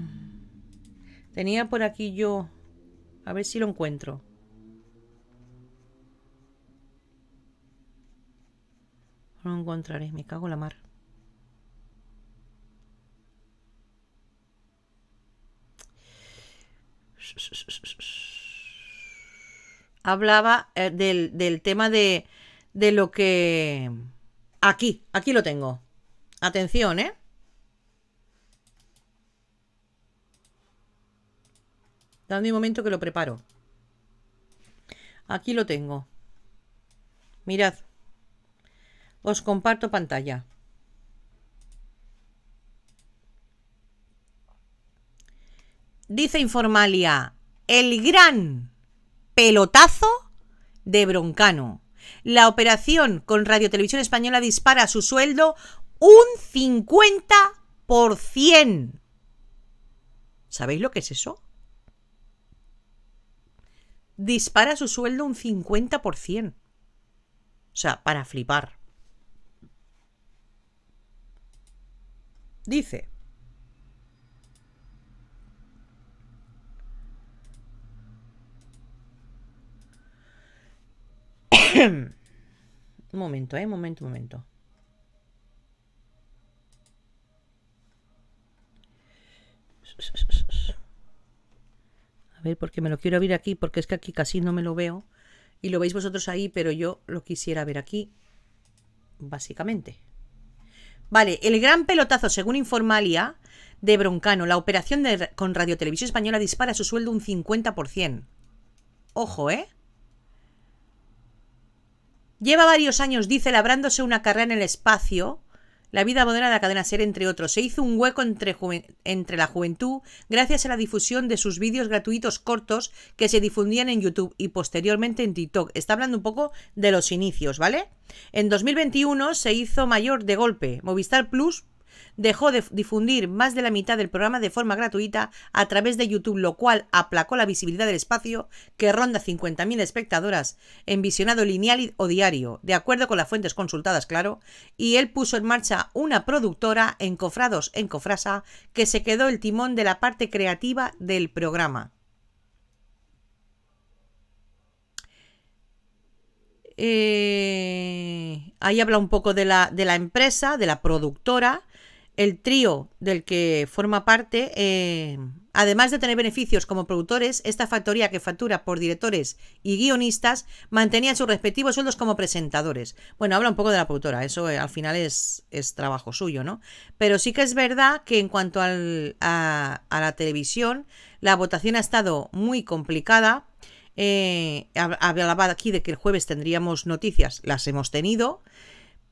Tenía por aquí yo... A ver si lo encuentro. No lo encontraré, me cago en la mar. hablaba eh, del, tema de, de lo que... Aquí, aquí lo tengo. Atención, ¿eh? Dame un momento que lo preparo. Aquí lo tengo. Mirad. Os comparto pantalla. dice Informalia, el gran pelotazo de Broncano. La operación con Radio Televisión Española dispara su sueldo un 50%. ¿Sabéis lo que es eso? Dispara su sueldo un 50%. O sea, para flipar. Dice. un momento, eh, momento, momento. A ver, porque me lo quiero abrir aquí, porque es que aquí casi no me lo veo. Y lo veis vosotros ahí, pero yo lo quisiera ver aquí, básicamente. Vale, el gran pelotazo, según Informalia, de Broncano, la operación con Radio Televisión Española dispara su sueldo un 50%. Ojo, ¿eh? Lleva varios años, dice, labrándose una carrera en el espacio, la vida moderna de la cadena SER, entre otros. Se hizo un hueco entre, entre, la juventud gracias a la difusión de sus vídeos gratuitos cortos que se difundían en YouTube y posteriormente en TikTok. Está hablando un poco de los inicios, ¿vale? En 2021 se hizo mayor de golpe. Movistar Plus dejó de difundir más de la mitad del programa de forma gratuita a través de YouTube, lo cual aplacó la visibilidad del espacio, que ronda 50.000 espectadoras en visionado lineal o diario, de acuerdo con las fuentes consultadas, claro, y él puso en marcha una productora, en cofrados en Cofrasa, que se quedó el timón de la parte creativa del programa. Eh, ahí habla un poco de la, de la, empresa, de la productora, el trío del que forma parte, eh, además de tener beneficios como productores, esta factoría que factura por directores y guionistas mantenía sus respectivos sueldos como presentadores. Bueno, habla un poco de la productora, eso eh, al final es, trabajo suyo, ¿no? Pero sí que es verdad que en cuanto a, la televisión, la votación ha estado muy complicada. Eh, hablaba aquí de que el jueves tendríamos noticias, las hemos tenido.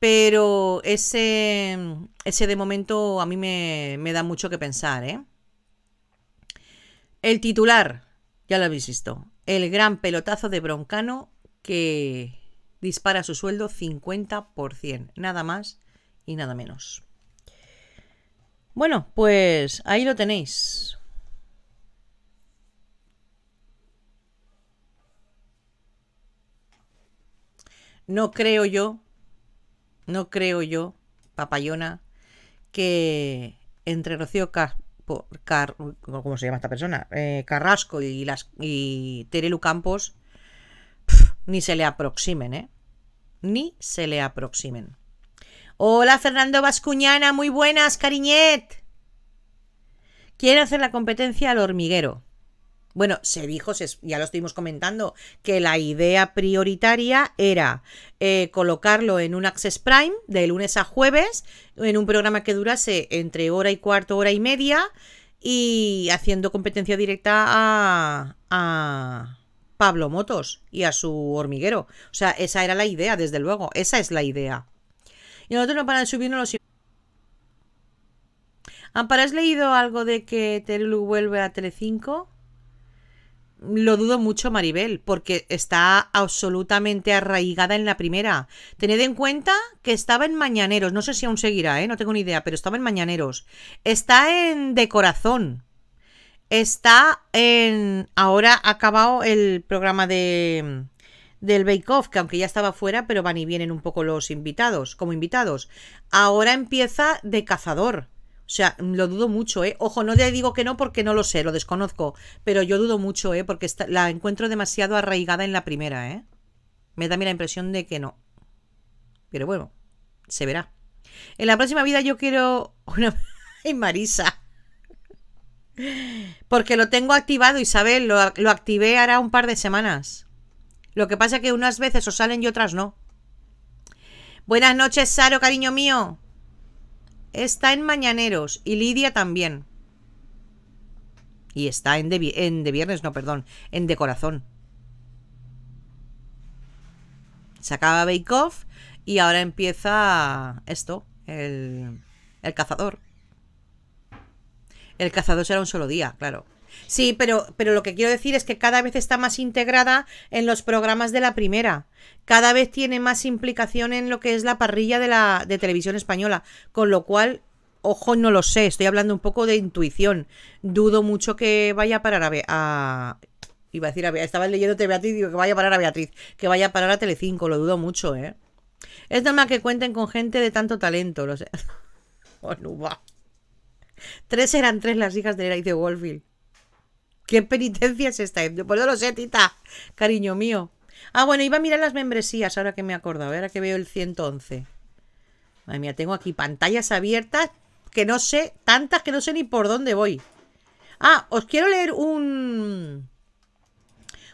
Pero ese, ese de momento a mí me, me da mucho que pensar. ¿eh? El titular, ya lo habéis visto, el gran pelotazo de Broncano que dispara su sueldo 50%, nada más y nada menos. Bueno, pues ahí lo tenéis. No creo yo no creo yo, papayona, que entre Rocío por Car ¿cómo se llama esta persona? Eh, Carrasco y las y Terelu Campos ni se le aproximen, ¿eh? Ni se le aproximen. Hola Fernando Vascuñana, muy buenas, cariñet. ¿Quiere hacer la competencia al hormiguero. Bueno, se dijo, ya lo estuvimos comentando, que la idea prioritaria era eh, colocarlo en un Access Prime de lunes a jueves, en un programa que durase entre hora y cuarto, hora y media, y haciendo competencia directa a, Pablo Motos y a su hormiguero. O sea, esa era la idea, desde luego, esa es la idea. Y nosotros no para de subirnos los... ¿has leído algo de que Terelu vuelve a Telecinco? lo dudo mucho, Maribel, porque está absolutamente arraigada en la primera. Tened en cuenta que estaba en Mañaneros, no sé si aún seguirá, ¿eh? no tengo ni idea, pero estaba en Mañaneros. Está en De Corazón. Está en. Ahora ha acabado el programa de del Bake Off, que aunque ya estaba fuera, pero van y vienen un poco los invitados, como invitados. Ahora empieza de cazador. O sea, lo dudo mucho, ¿eh? Ojo, no le digo que no porque no lo sé, lo desconozco, pero yo dudo mucho, ¿eh? Porque la encuentro demasiado arraigada en la primera, ¿eh? Me da a mí la impresión de que no. Pero bueno, se verá. En la próxima vida yo quiero una... ¡Ay, Marisa! Porque lo tengo activado, Isabel, lo, lo activé hará un par de semanas. Lo que pasa es que unas veces os salen y otras no. Buenas noches, Saro, cariño mío. Está en Mañaneros y Lidia también. Y está en de, viernes, no, perdón, en de corazón. Se acaba Bake Off y ahora empieza esto, el cazador. El cazador será un solo día, claro. Sí, pero, pero lo que quiero decir es que cada vez está más integrada en los programas de la primera. Cada vez tiene más implicación en lo que es la parrilla de la televisión española. Con lo cual, ojo, no lo sé. Estoy hablando un poco de intuición. Dudo mucho que vaya a parar a, iba a decir a Beatriz, estaba leyéndote Beatriz, digo que vaya a parar a Beatriz, que vaya a parar a Telecinco, lo dudo mucho, ¿eh? Es normal que cuenten con gente de tanto talento, lo sé. no, va. Tres eran tres las hijas de Eric de wolfville ¿Qué penitencia es esta? Pues no lo sé, tita, cariño mío. Ah, bueno, iba a mirar las membresías ahora que me he acordado, eh, ahora que veo el 111. Madre mía, tengo aquí pantallas abiertas que no sé, tantas que no sé ni por dónde voy. Ah, os quiero leer un.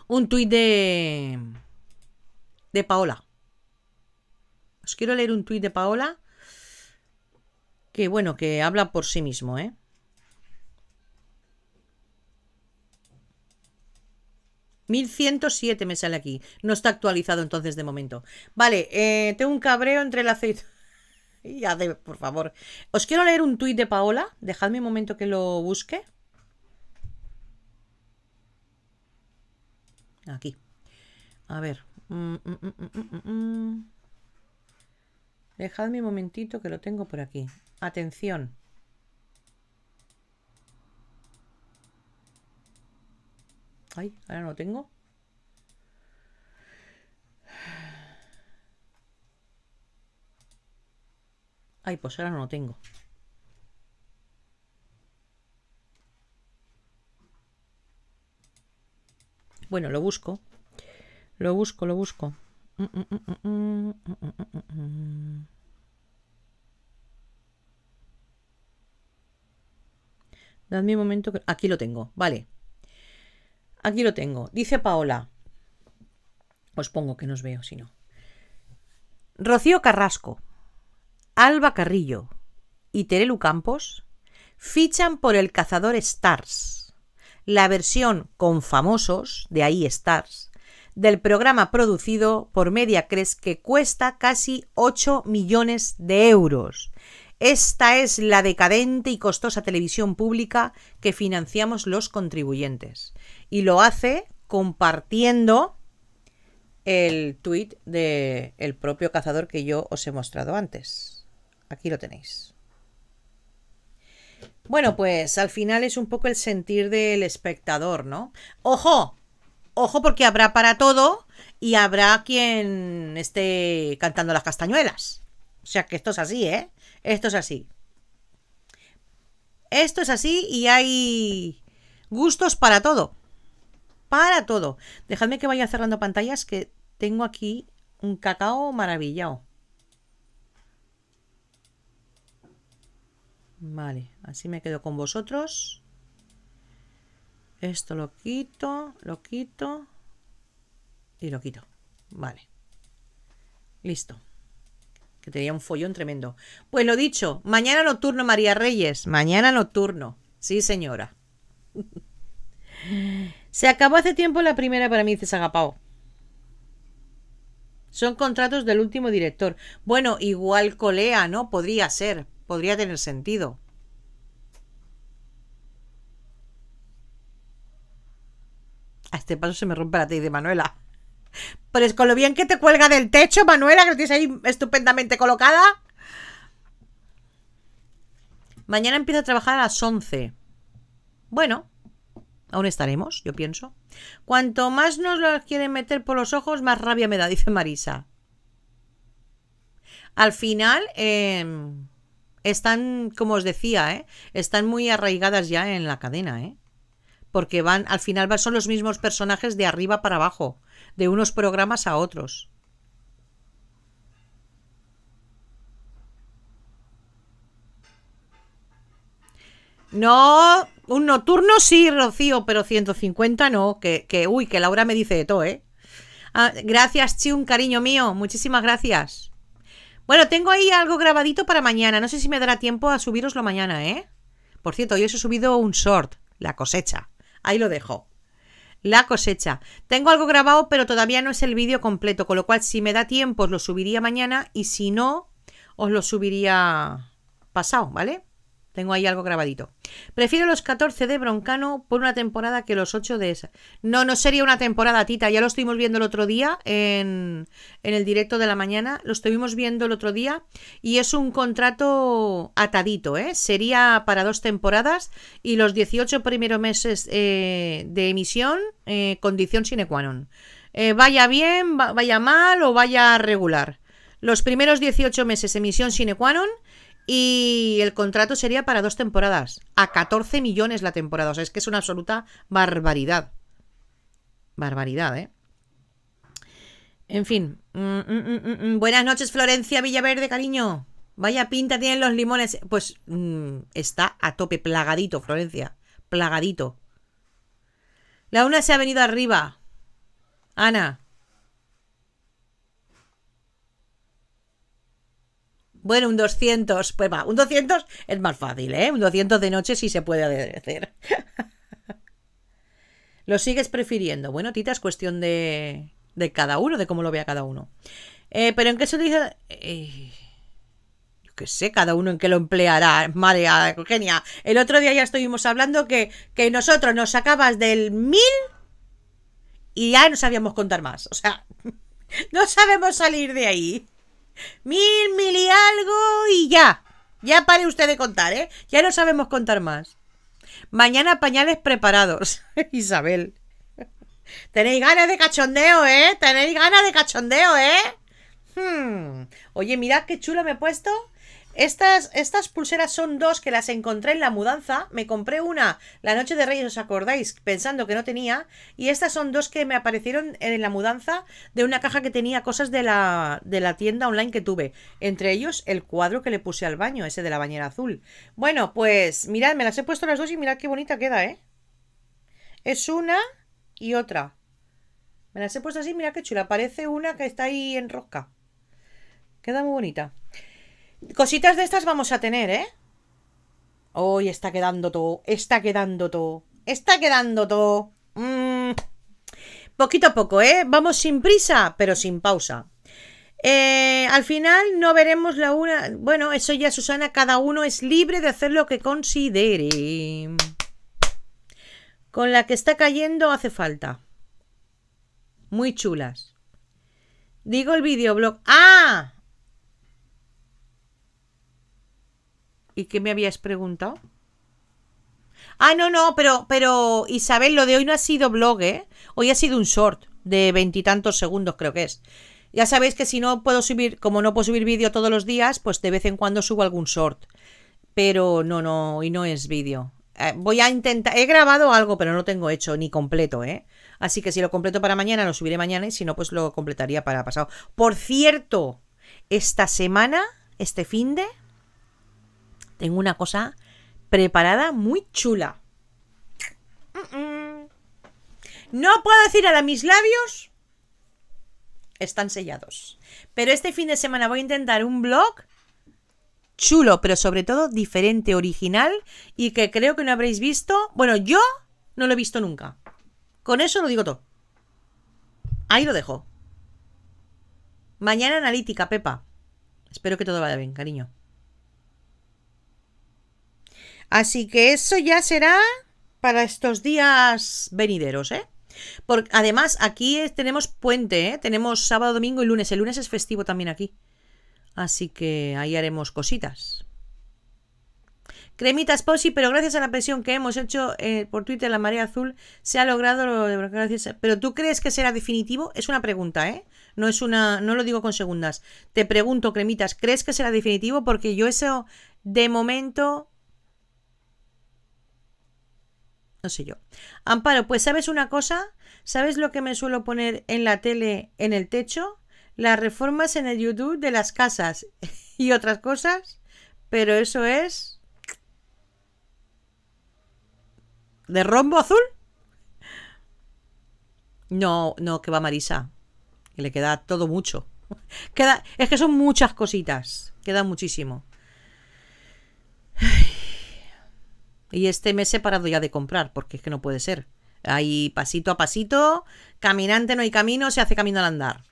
Un tuit de. De Paola. Os quiero leer un tuit de Paola. Que bueno, que habla por sí mismo, ¿eh? 1107 me sale aquí. No está actualizado entonces de momento. Vale, eh, tengo un cabreo entre el aceite. ya, de, por favor. Os quiero leer un tuit de Paola. Dejadme un momento que lo busque. Aquí. A ver. Mm, mm, mm, Dejadme un momentito que lo tengo por aquí. Atención. Ay, ahora no tengo. Ay, pues ahora no lo tengo. Bueno, lo busco. Lo busco, lo busco. Mm, mm, mm, Dame un momento. Aquí lo tengo. Vale. Aquí lo tengo. Dice Paola. Os pongo que nos veo, si no. Rocío Carrasco, Alba Carrillo y Terelu Campos fichan por el cazador Stars, la versión con famosos de ahí Stars, del programa producido por Mediacres que cuesta casi 8 millones de euros. Esta es la decadente y costosa televisión pública que financiamos los contribuyentes y lo hace compartiendo el tweet del el propio cazador que yo os he mostrado antes. Aquí lo tenéis. Bueno, pues al final es un poco el sentir del espectador, ¿no? ¡Ojo! Ojo porque habrá para todo y habrá quien esté cantando las castañuelas. O sea que esto es así, ¿eh? Esto es así. Esto es así y hay gustos para todo para todo. Dejadme que vaya cerrando pantallas que tengo aquí un cacao maravillado. Vale, así me quedo con vosotros. Esto lo quito, lo quito y lo quito. Vale. Listo. Que tenía un follón tremendo. Pues lo dicho, mañana nocturno, María Reyes. Mañana nocturno. Sí, señora. Se acabó hace tiempo la primera para mí, dice Sagapao. Son contratos del último director. Bueno, igual colea, ¿no? Podría ser. Podría tener sentido. A este paso se me rompe la tez de Manuela. es con lo bien que te cuelga del techo, Manuela, que lo tienes ahí estupendamente colocada. Mañana empiezo a trabajar a las 11. Bueno, Aún estaremos, yo pienso. Cuanto más nos lo quieren meter por los ojos, más rabia me da, dice Marisa. Al final, em, están, como os decía, eh, están muy arraigadas ya en la cadena, ¿eh? Porque van, al final son los mismos personajes de arriba para abajo, de unos programas a otros. No, un nocturno sí, Rocío, pero 150 no. Que, que uy, que Laura me dice de todo, ¿eh? Ah, gracias, Chun, cariño mío. Muchísimas gracias. Bueno, tengo ahí algo grabadito para mañana. No sé si me dará tiempo a subiroslo mañana, ¿eh? Por cierto, yo os he subido un short, la cosecha. Ahí lo dejo. La cosecha. Tengo algo grabado, pero todavía no es el vídeo completo, con lo cual si me da tiempo os lo subiría mañana y si no, os lo subiría pasado, ¿vale? Tengo ahí algo grabadito. Prefiero los 14 de Broncano por una temporada que los 8 de esa. No, no sería una temporada, Tita. Ya lo estuvimos viendo el otro día en, en el directo de la mañana. Lo estuvimos viendo el otro día y es un contrato atadito, ¿eh? Sería para dos temporadas y los 18 primeros meses eh, de emisión, eh, condición sine qua non. Eh, vaya bien, vaya mal o vaya regular. Los primeros 18 meses emisión sine qua non y el contrato sería para dos temporadas. A 14 millones la temporada. O sea, es que es una absoluta barbaridad. Barbaridad, ¿eh? En fin. Mm, mm, mm, Buenas noches, Florencia Villaverde, cariño. Vaya pinta tienen los limones. Pues está a tope, plagadito, Florencia. Plagadito. La una se ha venido arriba. Ana. Bueno, un 200, pues va, un 200 es más fácil, ¿eh? Un 200 de noche sí se puede hacer. ¿Lo sigues prefiriendo? Bueno, Tita, es cuestión de, de cada uno, de cómo lo vea cada uno. Eh, pero ¿en qué se utiliza...? Eh, yo qué sé, cada uno en qué lo empleará. María, ah, genia el otro día ya estuvimos hablando que, que nosotros nos sacabas del 1000 y ya no sabíamos contar más. O sea, no sabemos salir de ahí. Mil, mil y algo y ya. Ya pare usted de contar, ¿eh? Ya no sabemos contar más. Mañana pañales preparados. Isabel. Tenéis ganas de cachondeo, ¿eh? Tenéis ganas de cachondeo, ¿eh? Hmm. Oye, mirad qué chulo me he puesto. Estas, estas pulseras son dos que las encontré en la mudanza. Me compré una la noche de Reyes, ¿os acordáis? Pensando que no tenía. Y estas son dos que me aparecieron en la mudanza de una caja que tenía cosas de la, de la tienda online que tuve. Entre ellos, el cuadro que le puse al baño, ese de la bañera azul. Bueno, pues mirad, me las he puesto las dos y mirad qué bonita queda, ¿eh? Es una y otra. Me las he puesto así, mirad qué chula. Parece una que está ahí en rosca. Queda muy bonita. Cositas de estas vamos a tener, ¿eh? Hoy está quedando todo, está quedando todo, está quedando todo. Mm. Poquito a poco, ¿eh? Vamos sin prisa, pero sin pausa. Eh, al final no veremos la una. Bueno, eso ya, Susana, cada uno es libre de hacer lo que considere. Con la que está cayendo hace falta. Muy chulas. Digo el videoblog. ¡Ah! ¿Y qué me habías preguntado? Ah, no, no, pero, pero Isabel, lo de hoy no ha sido blog, ¿eh? Hoy ha sido un short de veintitantos segundos, creo que es. Ya sabéis que si no puedo subir, como no puedo subir vídeo todos los días, pues de vez en cuando subo algún short. Pero no, no, hoy no es vídeo. Eh, voy a intentar, he grabado algo, pero no tengo hecho ni completo, ¿eh? Así que si lo completo para mañana, lo subiré mañana y si no, pues lo completaría para pasado. Por cierto, esta semana, este fin de tengo una cosa preparada muy chula. No puedo decir ahora mis labios. Están sellados. Pero este fin de semana voy a intentar un blog chulo, pero sobre todo diferente, original y que creo que no habréis visto. Bueno, yo no lo he visto nunca. Con eso lo digo todo. Ahí lo dejo. Mañana analítica, Pepa. Espero que todo vaya bien, cariño. Así que eso ya será para estos días venideros, ¿eh? Porque además aquí eh, tenemos puente, ¿eh? tenemos sábado, domingo y lunes. El lunes es festivo también aquí. Así que ahí haremos cositas. Cremitas Posi, pero gracias a la presión que hemos hecho eh, por Twitter, la marea azul, se ha logrado lo gracias. Pero tú crees que será definitivo? Es una pregunta, ¿eh? No es una, no lo digo con segundas. Te pregunto, Cremitas, ¿crees que será definitivo? Porque yo eso de momento no sé yo. Amparo, pues sabes una cosa, ¿sabes lo que me suelo poner en la tele en el techo? Las reformas en el YouTube de las casas y otras cosas, pero eso es... ¿De rombo azul? No, no, que va Marisa. Que le queda todo mucho. Queda, es que son muchas cositas. Queda muchísimo. Ay. Y este mes he parado ya de comprar, porque es que no puede ser. Hay pasito a pasito, caminante no hay camino, se hace camino al andar.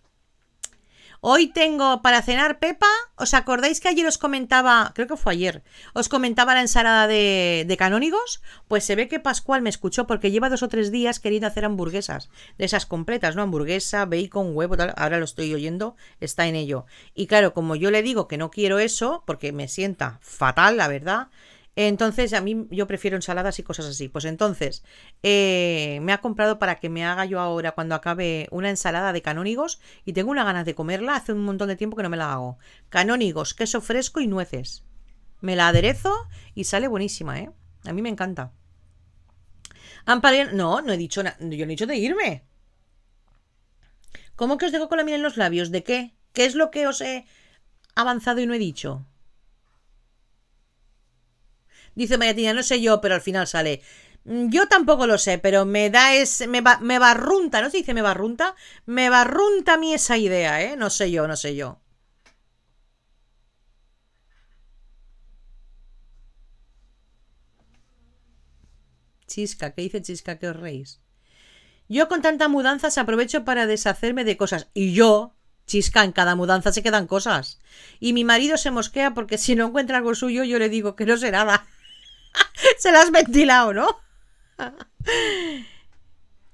Hoy tengo para cenar pepa. ¿Os acordáis que ayer os comentaba, creo que fue ayer, os comentaba la ensalada de, de, canónigos? Pues se ve que Pascual me escuchó porque lleva dos o tres días queriendo hacer hamburguesas, de esas completas, ¿no? Hamburguesa, bacon, huevo, tal. Ahora lo estoy oyendo, está en ello. Y claro, como yo le digo que no quiero eso, porque me sienta fatal, la verdad, entonces, a mí yo prefiero ensaladas y cosas así. Pues entonces, eh, me ha comprado para que me haga yo ahora cuando acabe una ensalada de canónigos y tengo una ganas de comerla. Hace un montón de tiempo que no me la hago. Canónigos, queso fresco y nueces. Me la aderezo y sale buenísima, ¿eh? A mí me encanta. no, no he dicho nada. Yo no he dicho de irme. ¿Cómo que os dejo con la miel en los labios? ¿De qué? ¿Qué es lo que os he avanzado y no he dicho? Dice María no sé yo, pero al final sale. Mm, yo tampoco lo sé, pero me da es. Me, me barrunta, ¿no se dice me barrunta? Me barrunta a mí esa idea, ¿eh? No sé yo, no sé yo. Chisca, ¿qué dice Chisca? qué os reís? Yo con tanta mudanza se aprovecho para deshacerme de cosas. Y yo, Chisca, en cada mudanza se quedan cosas. Y mi marido se mosquea porque si no encuentra algo suyo, yo le digo que no sé nada. Se las has ventilado, ¿no?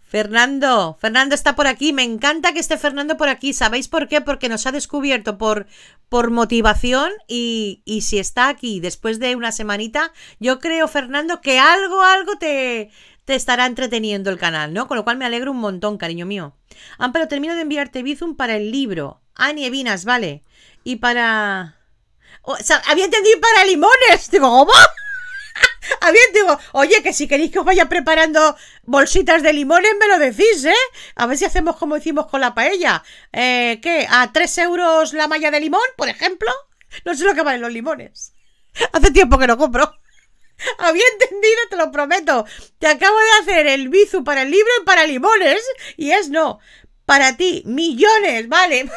Fernando, Fernando está por aquí. Me encanta que esté Fernando por aquí. ¿Sabéis por qué? Porque nos ha descubierto por, por motivación y, y, si está aquí después de una semanita, yo creo, Fernando, que algo, algo te, te estará entreteniendo el canal, ¿no? Con lo cual me alegro un montón, cariño mío. Amparo, termino de enviarte Bizum para el libro. Ah, nievinas, vale. Y para... O había entendido para limones. Digo, ¿cómo? Había digo, oye, que si queréis que os vaya preparando bolsitas de limones, me lo decís, ¿eh? A ver si hacemos como hicimos con la paella. Eh, ¿Qué? ¿A 3 euros la malla de limón, por ejemplo? No sé lo que valen los limones. Hace tiempo que no compro. Había entendido, te lo prometo. Te acabo de hacer el bizu para el libro y para limones. Y es no. Para ti, millones, vale.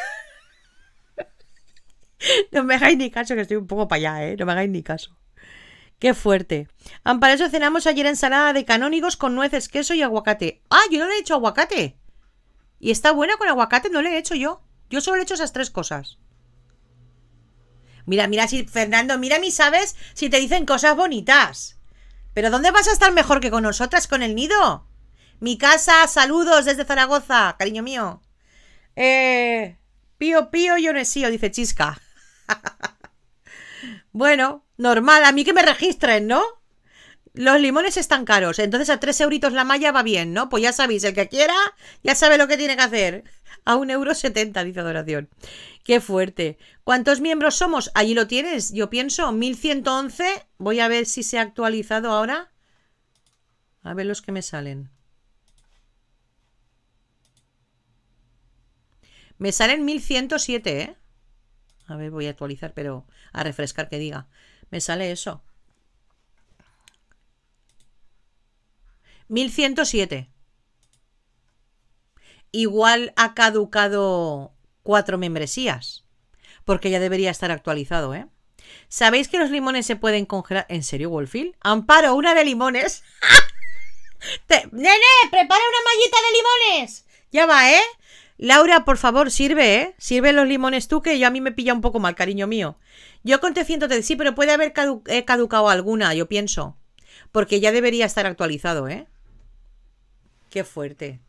No me hagáis ni caso, que estoy un poco para allá, ¿eh? No me hagáis ni caso. Qué fuerte. Ah, para eso cenamos ayer ensalada de canónigos con nueces, queso y aguacate. ¡Ah! Yo no le he hecho aguacate. Y está buena con aguacate, no le he hecho yo. Yo solo he hecho esas tres cosas. Mira, mira, si Fernando, mira mis sabes si te dicen cosas bonitas. Pero ¿dónde vas a estar mejor que con nosotras, con el nido? Mi casa, saludos desde Zaragoza, cariño mío. Eh, pío, pío, yo no he dice Chisca. bueno, Normal, a mí que me registren, ¿no? Los limones están caros, entonces a tres euritos la malla va bien, ¿no? Pues ya sabéis, el que quiera ya sabe lo que tiene que hacer. A un euro setenta, dice Adoración. Qué fuerte. ¿Cuántos miembros somos? Allí lo tienes, yo pienso, 1111. Voy a ver si se ha actualizado ahora. A ver los que me salen. Me salen 1107, ¿eh? A ver, voy a actualizar, pero a refrescar que diga. Me sale eso. 1107. Igual ha caducado cuatro membresías, porque ya debería estar actualizado, ¿eh? ¿Sabéis que los limones se pueden congelar? ¿En serio, Wolfil? Amparo, una de limones. Nene, prepara una mallita de limones. Ya va, ¿eh? Laura, por favor, sirve, ¿eh? Sirve los limones tú, que yo a mí me pilla un poco mal, cariño mío. Yo conté 103, sí, pero puede haber caducado alguna, yo pienso. Porque ya debería estar actualizado, ¿eh? Qué fuerte.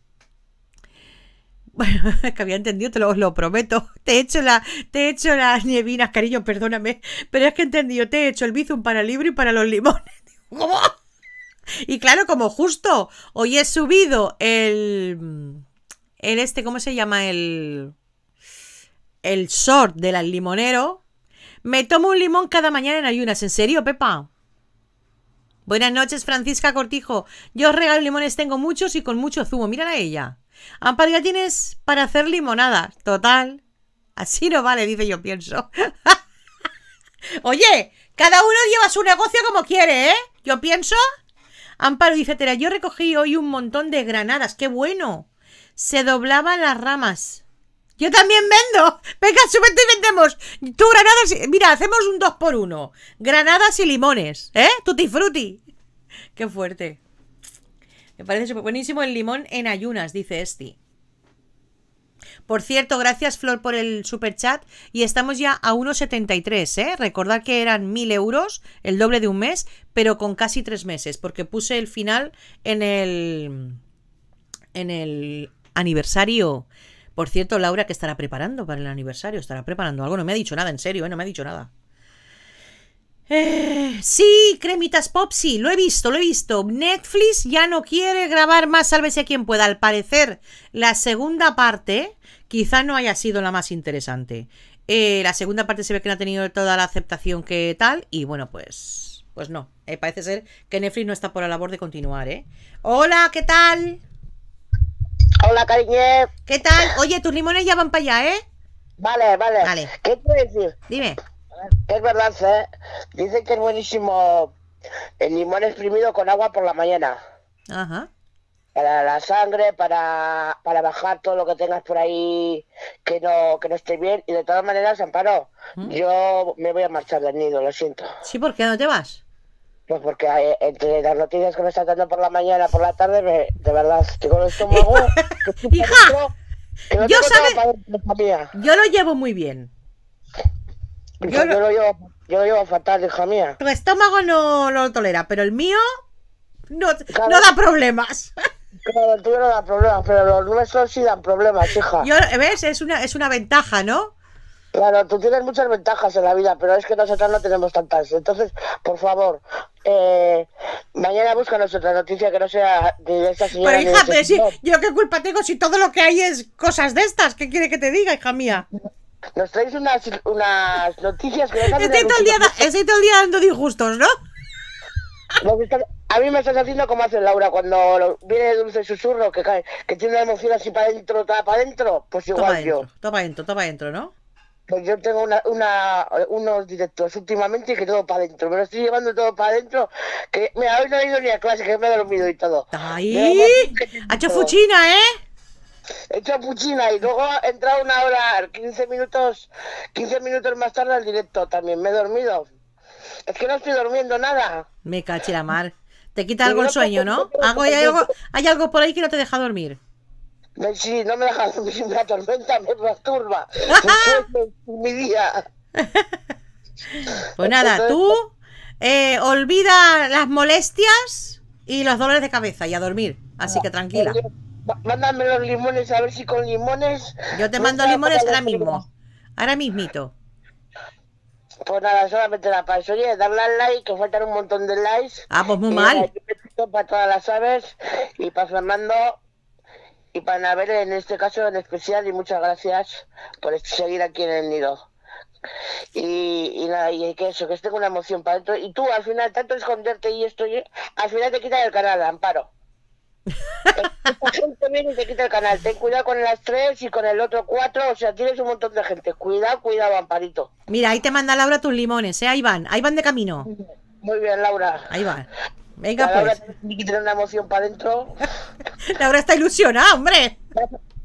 Bueno, es que había entendido, te lo, prometo. Te he hecho la, te he hecho las nievinas, cariño, perdóname. Pero es que he entendido, te he hecho el bizum para el libro y para los limones. Y claro, como justo hoy he subido el el este, ¿cómo se llama? El, el short del limonero. Me tomo un limón cada mañana en ayunas. ¿En serio, Pepa? Buenas noches, Francisca Cortijo. Yo os regalo limones, tengo muchos y con mucho zumo. Mírala a ella. Amparo, ya tienes para hacer limonada. Total. Así no vale, dice yo pienso. Oye, cada uno lleva su negocio como quiere, ¿eh? Yo pienso. Amparo dice, Tera, yo recogí hoy un montón de granadas, qué bueno se doblaban las ramas. Yo también vendo. Venga, súbete y vendemos. Tú granadas. Y... Mira, hacemos un 2 por 1 Granadas y limones. ¿Eh? Tutti frutti. Qué fuerte. Me parece super buenísimo el limón en ayunas, dice Esti. Por cierto, gracias Flor por el super chat. Y estamos ya a 1,73, ¿eh? Recordad que eran 1000 euros, el doble de un mes, pero con casi 3 meses, porque puse el final en el. En el aniversario. Por cierto, Laura, que estará preparando para el aniversario? ¿Estará preparando algo? No me ha dicho nada, en serio, ¿eh? no me ha dicho nada. Eh, sí, cremitas Popsy, lo he visto, lo he visto. Netflix ya no quiere grabar más, sálvese a quien pueda. Al parecer, la segunda parte quizá no haya sido la más interesante. Eh, la segunda parte se ve que no ha tenido toda la aceptación que tal, y bueno, pues. Pues no, eh, parece ser que Netflix no está por la labor de continuar, ¿eh? Hola, ¿qué tal? Hola, cariñez. ¿Qué tal? Oye, tus limones ya van para allá, ¿eh? Vale, vale. ¿Qué quiero decir? Dime. Es verdad, ¿eh? Dicen que es buenísimo el limón exprimido con agua por la mañana. Ajá. Para la sangre, para, para bajar todo lo que tengas por ahí que no, que no esté bien. Y de todas maneras, Amparo, ¿Mm? yo me voy a marchar del nido, lo siento. Sí, ¿por qué no te vas? Pues porque entre las noticias que me están dando por la mañana, por la tarde, de verdad tengo con el estómago. ¡Hija! yo, yo lo llevo muy bien. Yo, lo... llevo, fatal, hija mía. Tu estómago no lo tolera, pero el mío no, da problemas. Claro, el tuyo no da problemas, pero los nuestros sí dan problemas, hija. Yo, ¿Ves? Es una, es una ventaja, ¿no? Claro, tú tienes muchas ventajas en la vida, pero es que nosotros no tenemos tantas. Entonces, por favor, eh, mañana búscanos otra noticia que no sea de esta señora. Pero hija, este yo qué culpa tengo si todo lo que hay es cosas de estas. ¿Qué quiere que te diga, hija mía? Nos traéis unas, unas noticias que no estoy, el día, el dando disgustos, ¿no? A mí me estás haciendo como hace Laura cuando viene el dulce susurro que que tiene la emoción así para adentro, para adentro, pues igual toma yo. Dentro, toma dentro, ¿no? Pues yo tengo una, una, unos directos últimamente y que todo para adentro. Me lo estoy llevando todo para adentro. Que me hoy no ni a clase, que me he dormido y todo. ¡Ay! Ha hecho fuchina, ¿eh? He hecho fuchina y luego he entrado una hora, 15 minutos, 15 minutos más tarde al directo también. Me he dormido. Es que no estoy durmiendo nada. Me caché la mar. Te quita algo el sueño, ¿no? hay algo por ahí que no te deja dormir. Si no me deja dormir, una tormenta me perturba. mi día. Pues nada, tú pues, eh, olvida las molestias y los dolores de cabeza y a dormir. Así que tranquila. Eh, mándame los limones, a ver si con limones. Yo te mando limones ahora mismo. Ahora mismito. Pues nada, solamente la pasaría de darle al like, que faltan un montón de likes. Ah, pues muy mal. Para todas las aves y para Fernando y ver en este caso en especial y muchas gracias por seguir aquí en el nido. Y, y nada, y que eso, que tengo una emoción para dentro. Y tú al final, tanto esconderte y esto, al final te quitan el canal, Amparo. te quita el canal. Ten cuidado con las tres y con el otro cuatro. O sea, tienes un montón de gente. Cuidado, cuidado, Amparito. Mira, ahí te manda Laura tus limones, ¿eh? Ahí van, ahí van de camino. Muy bien, Laura. Ahí van. Venga, la Laura pues. una emoción para adentro. Laura está ilusionada, hombre.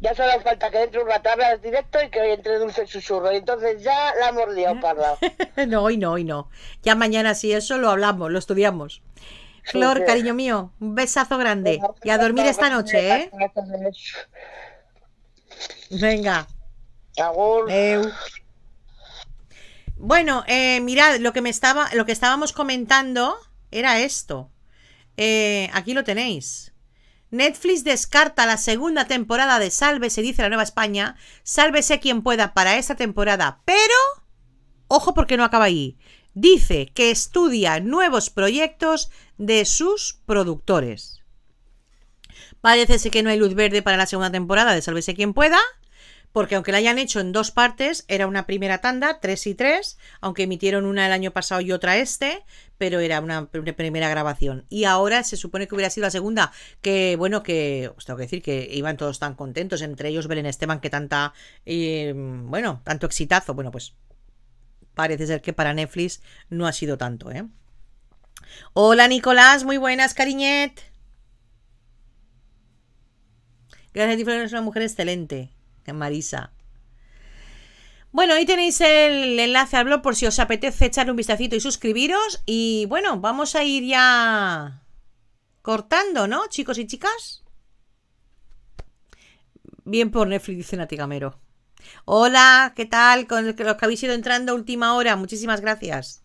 Ya solo falta que entre una tabla directo y que entre dulce susurro. Y entonces ya la hemos liado no, hoy no, hoy no. Ya mañana, si eso, lo hablamos, lo estudiamos. Flor, cariño mío, un besazo grande. y a dormir esta noche, ¿eh? Venga. Bueno, eh, mirad, lo que me estaba, lo que estábamos comentando era esto. Eh, aquí lo tenéis. Netflix descarta la segunda temporada de Salve, se dice la Nueva España. Sálvese quien pueda para esta temporada. Pero, ojo porque no acaba ahí. Dice que estudia nuevos proyectos de sus productores. Parece que no hay luz verde para la segunda temporada de Sálvese quien pueda porque aunque la hayan hecho en dos partes, era una primera tanda, tres y tres, aunque emitieron una el año pasado y otra este, pero era una primera grabación. Y ahora se supone que hubiera sido la segunda, que bueno, que os tengo que decir que iban todos tan contentos, entre ellos Belén Esteban, que tanta, eh, bueno, tanto exitazo, bueno, pues parece ser que para Netflix no ha sido tanto, ¿eh? Hola Nicolás, muy buenas, cariñet. Gracias a es una mujer excelente. Marisa. Bueno, ahí tenéis el enlace al blog por si os apetece echarle un vistacito y suscribiros. Y bueno, vamos a ir ya cortando, ¿no, chicos y chicas? Bien por Netflix, dice Natigamero. Hola, ¿qué tal? Con los que habéis ido entrando a última hora, muchísimas gracias.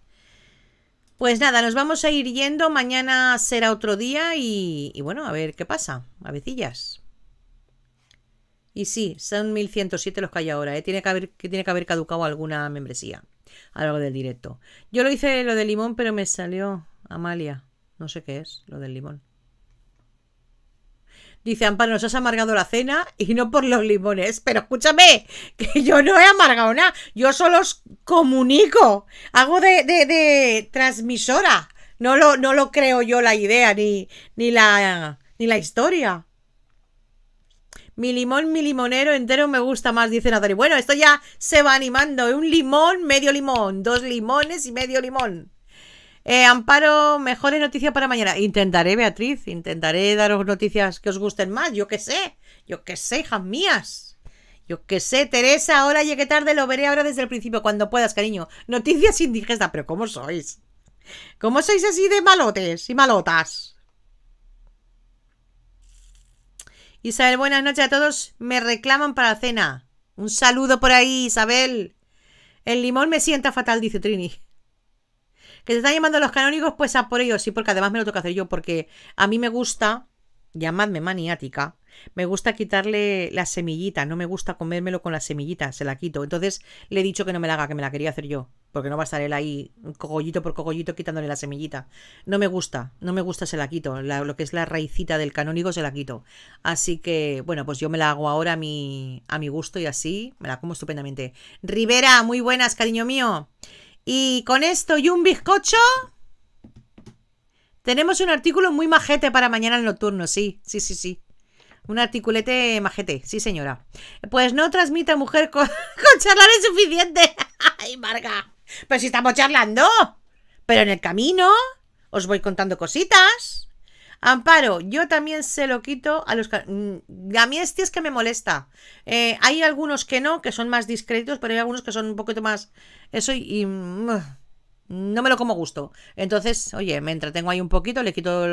Pues nada, nos vamos a ir yendo. Mañana será otro día y, y bueno, a ver qué pasa. Avecillas. Y sí, son 1107 los que hay ahora. ¿eh? Tiene, que haber, tiene que haber caducado alguna membresía a lo del directo. Yo lo hice lo del limón, pero me salió Amalia. No sé qué es lo del limón. Dice Amparo, nos has amargado la cena y no por los limones. Pero escúchame, que yo no he amargado nada. Yo solo os comunico. Hago de, transmisora. No lo, no lo creo yo la idea ni, ni, la, ni la historia. Mi limón, mi limonero entero me gusta más, dice natalia Bueno, esto ya se va animando. Un limón, medio limón. Dos limones y medio limón. Eh, Amparo, mejores noticias para mañana. Intentaré, Beatriz, intentaré daros noticias que os gusten más. Yo qué sé, yo qué sé, hijas mías. Yo qué sé, Teresa, ahora llegué tarde, lo veré ahora desde el principio, cuando puedas, cariño. Noticias indigestas, pero ¿cómo sois? ¿Cómo sois así de malotes y malotas? Isabel, buenas noches a todos. Me reclaman para la cena. Un saludo por ahí, Isabel. El limón me sienta fatal, dice Trini. Que te están llamando los canónigos, pues a por ellos, sí, porque además me lo toca hacer yo, porque a mí me gusta, llamadme maniática, me gusta quitarle la semillita, no me gusta comérmelo con la semillita, se la quito. Entonces le he dicho que no me la haga, que me la quería hacer yo. Porque no va a estar él ahí cogollito por cogollito quitándole la semillita. No me gusta, no me gusta, se la quito. lo que es la raicita del canónigo se la quito. Así que, bueno, pues yo me la hago ahora a mi, a mi gusto y así me la como estupendamente. Rivera, muy buenas, cariño mío. Y con esto y un bizcocho... Tenemos un artículo muy majete para mañana en nocturno, sí, sí, sí, sí. Un articulete majete, sí señora. Pues no transmita mujer con, con charlar es suficiente. Ay, Marga. Pero si estamos charlando. Pero en el camino os voy contando cositas. Amparo, yo también se lo quito a los... Mm, a mí este es que me molesta. Eh, hay algunos que no, que son más discretos, pero hay algunos que son un poquito más... Eso y... Mm, no me lo como gusto. Entonces, oye, me entretengo ahí un poquito, le quito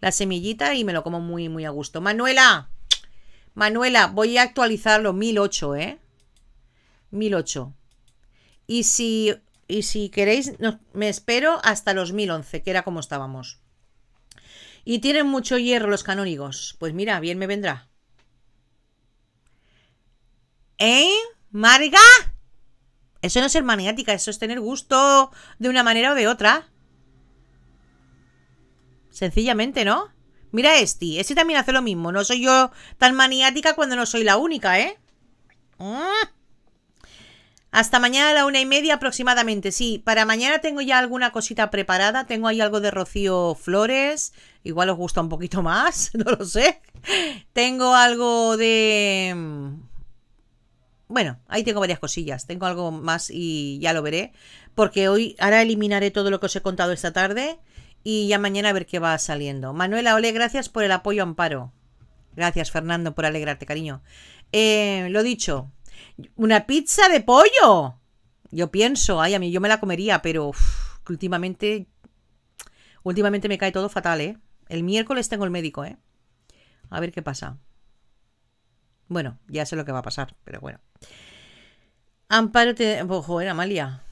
la semillita y me lo como muy, muy a gusto. Manuela, Manuela, voy a actualizarlo, 1008, ¿eh? 1008. Y si, y si queréis, me espero hasta los 1011, que era como estábamos. Y tienen mucho hierro los canónigos. Pues mira, bien me vendrá. ¿Eh? ¿Marga? Eso no es ser maniática, eso es tener gusto de una manera o de otra. Sencillamente, ¿no? Mira este, este también hace lo mismo. No soy yo tan maniática cuando no soy la única, ¿eh? ¡Ah! Hasta mañana a la una y media aproximadamente, sí. Para mañana tengo ya alguna cosita preparada. Tengo ahí algo de Rocío Flores. Igual os gusta un poquito más, no lo sé. Tengo algo de... Mm, bueno, ahí tengo varias cosillas. Tengo algo más y ya lo veré. Porque hoy ahora eliminaré todo lo que os he contado esta tarde. Y ya mañana a ver qué va saliendo. Manuela, ole, gracias por el apoyo, Amparo. Gracias, Fernando, por alegrarte, cariño. Eh, lo dicho, una pizza de pollo. Yo pienso, ay, a mí yo me la comería, pero últimamente últimamente me cae todo fatal, ¿eh? El miércoles tengo el médico, ¿eh? A ver qué pasa. Bueno, ya sé lo que va a pasar, pero bueno. Amparo te... Oh, joder, Amalia.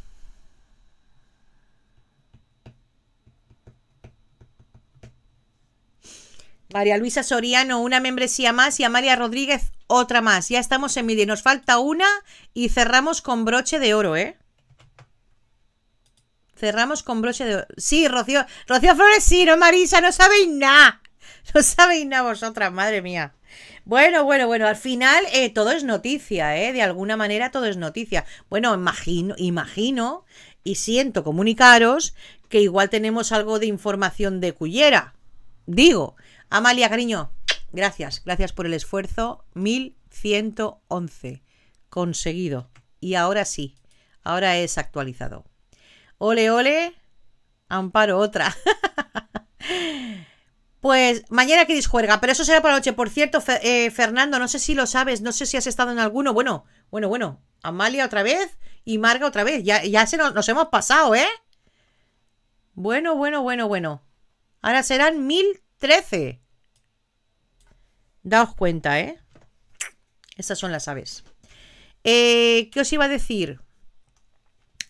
María Luisa Soriano, una membresía más y Amalia Rodríguez, otra más. Ya estamos en media. Nos falta una y cerramos con broche de oro, ¿eh? Cerramos con broche de oro. Sí, Rocío. Rocío Flores, sí, no, Marisa, no sabéis nada. No sabéis nada vosotras, madre mía. Bueno, bueno, bueno, al final eh, todo es noticia, ¿eh? De alguna manera todo es noticia. Bueno, imagino, imagino y siento comunicaros que igual tenemos algo de información de Cullera. Digo, Amalia, cariño, Gracias, gracias por el esfuerzo. 1111. Conseguido. Y ahora sí, ahora es actualizado. Ole, ole. Amparo, otra. Pues mañana que disjuerga, pero eso será para la noche. Por cierto, eh, Fernando, no sé si lo sabes, no sé si has estado en alguno. Bueno, bueno, bueno. Amalia otra vez y Marga otra vez. Ya, ya se nos, nos hemos pasado, ¿eh? Bueno, bueno, bueno, bueno. Ahora serán 1013. Daos cuenta, ¿eh? Estas son las aves. Eh, ¿Qué os iba a decir?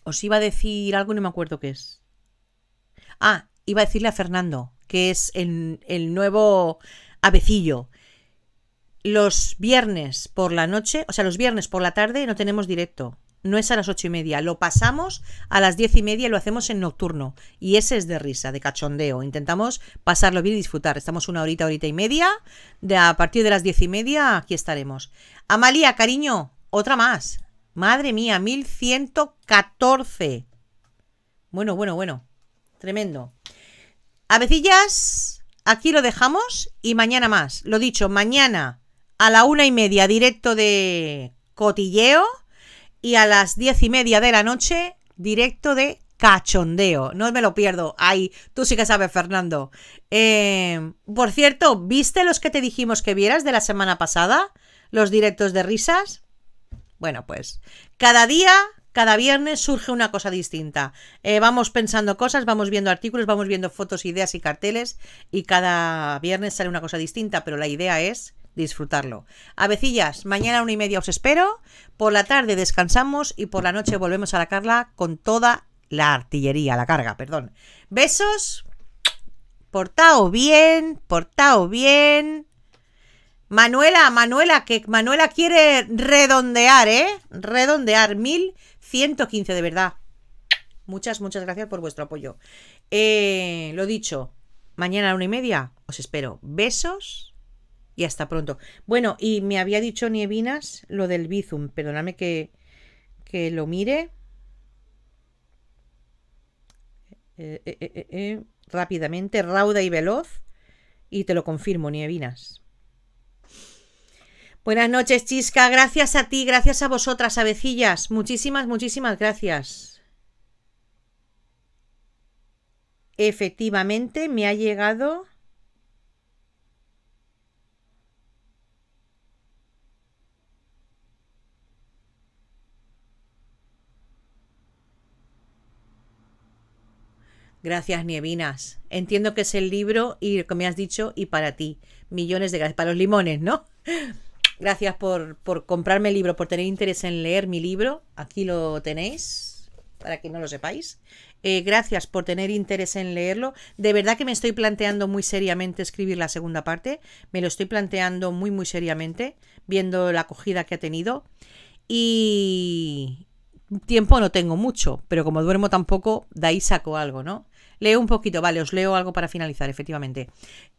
Os iba a decir algo, no me acuerdo qué es. Ah, iba a decirle a Fernando, que es el, el nuevo avecillo. Los viernes por la noche, o sea, los viernes por la tarde no tenemos directo no es a las ocho y media. Lo pasamos a las diez y media y lo hacemos en nocturno. Y ese es de risa, de cachondeo. Intentamos pasarlo bien y disfrutar. Estamos una horita, horita y media. De, a partir de las diez y media aquí estaremos. Amalia, cariño, otra más. Madre mía, 1114. Bueno, bueno, bueno. Tremendo. Avecillas, aquí lo dejamos y mañana más. Lo dicho, mañana a la una y media, directo de cotilleo y a las diez y media de la noche, directo de cachondeo. No me lo pierdo. Ay, tú sí que sabes, Fernando. Em, por cierto, ¿viste los que te dijimos que vieras de la semana pasada? Los directos de risas. Bueno, pues cada día, cada viernes surge una cosa distinta. Eh, vamos pensando cosas, vamos viendo artículos, vamos viendo fotos, ideas y carteles y cada viernes sale una cosa distinta, pero la idea es disfrutarlo. Avecillas, mañana a una y media os espero. Por la tarde descansamos y por la noche volvemos a la Carla con toda la artillería, la carga, perdón. Besos. Portao bien, portao bien. Manuela, Manuela, que Manuela quiere redondear, ¿eh? Redondear 1115, de verdad. Muchas, muchas gracias por vuestro apoyo. Eh, lo dicho, mañana a una y media os espero. Besos y hasta pronto. Bueno, y me había dicho Nievinas lo del Bizum. Perdóname que, que lo mire. Eh, eh, eh, rápidamente, rauda y veloz. Y te lo confirmo, Nievinas. Buenas noches, Chisca. Gracias a ti, gracias a vosotras, Avecillas. Muchísimas, muchísimas gracias. Efectivamente, me ha llegado Gracias, Nievinas. Entiendo que es el libro y como me has dicho y para ti. Millones de gracias. Para los limones, ¿no? Gracias por, comprarme el libro, por tener interés en leer mi libro. Aquí lo tenéis, para que no lo sepáis. Eh, gracias por tener interés en leerlo. De verdad que me estoy planteando muy seriamente escribir la segunda parte. Me lo estoy planteando muy, muy seriamente, viendo la acogida que ha tenido. Y, tiempo no tengo mucho, pero como duermo tampoco, de ahí saco algo, ¿no? Leo un poquito, vale, os leo algo para finalizar, efectivamente.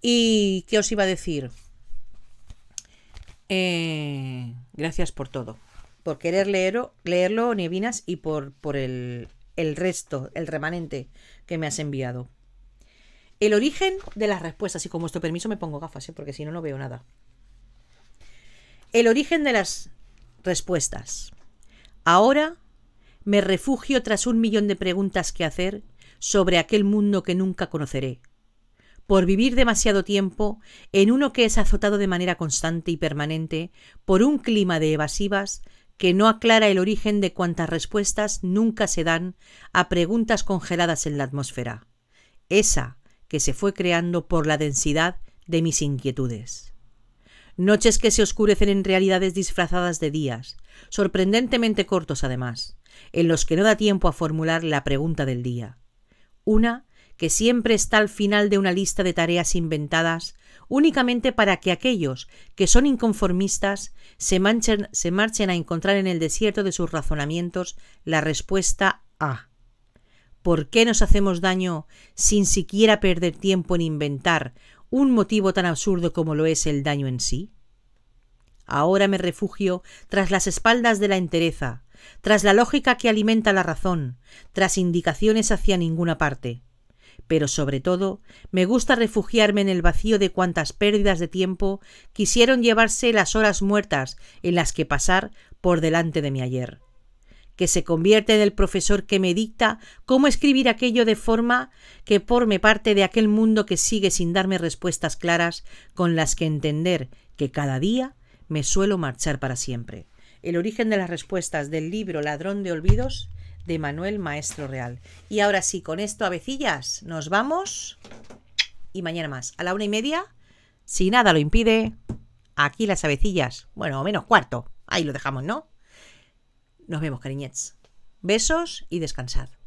¿Y qué os iba a decir? Eh, gracias por todo. Por querer leerlo, leerlo Nevinas, y por, por el, el resto, el remanente que me has enviado. El origen de las respuestas, y con vuestro permiso me pongo gafas, ¿eh? porque si no, no veo nada. El origen de las respuestas. Ahora me refugio tras un millón de preguntas que hacer sobre aquel mundo que nunca conoceré, por vivir demasiado tiempo en uno que es azotado de manera constante y permanente por un clima de evasivas que no aclara el origen de cuantas respuestas nunca se dan a preguntas congeladas en la atmósfera, esa que se fue creando por la densidad de mis inquietudes. Noches que se oscurecen en realidades disfrazadas de días, sorprendentemente cortos además, en los que no da tiempo a formular la pregunta del día. Una que siempre está al final de una lista de tareas inventadas únicamente para que aquellos que son inconformistas se, manchen, se marchen a encontrar en el desierto de sus razonamientos la respuesta a ¿Por qué nos hacemos daño sin siquiera perder tiempo en inventar un motivo tan absurdo como lo es el daño en sí? Ahora me refugio tras las espaldas de la entereza, tras la lógica que alimenta la razón, tras indicaciones hacia ninguna parte. Pero sobre todo, me gusta refugiarme en el vacío de cuantas pérdidas de tiempo quisieron llevarse las horas muertas en las que pasar por delante de mi ayer que se convierte en el profesor que me dicta cómo escribir aquello de forma que forme parte de aquel mundo que sigue sin darme respuestas claras con las que entender que cada día me suelo marchar para siempre. El origen de las respuestas del libro Ladrón de Olvidos de Manuel Maestro Real. Y ahora sí, con esto, Avecillas, nos vamos y mañana más. A la una y media, si nada lo impide, aquí las avecillas. Bueno, menos cuarto. Ahí lo dejamos, ¿no? Nos vemos, cariñets. Besos y descansad.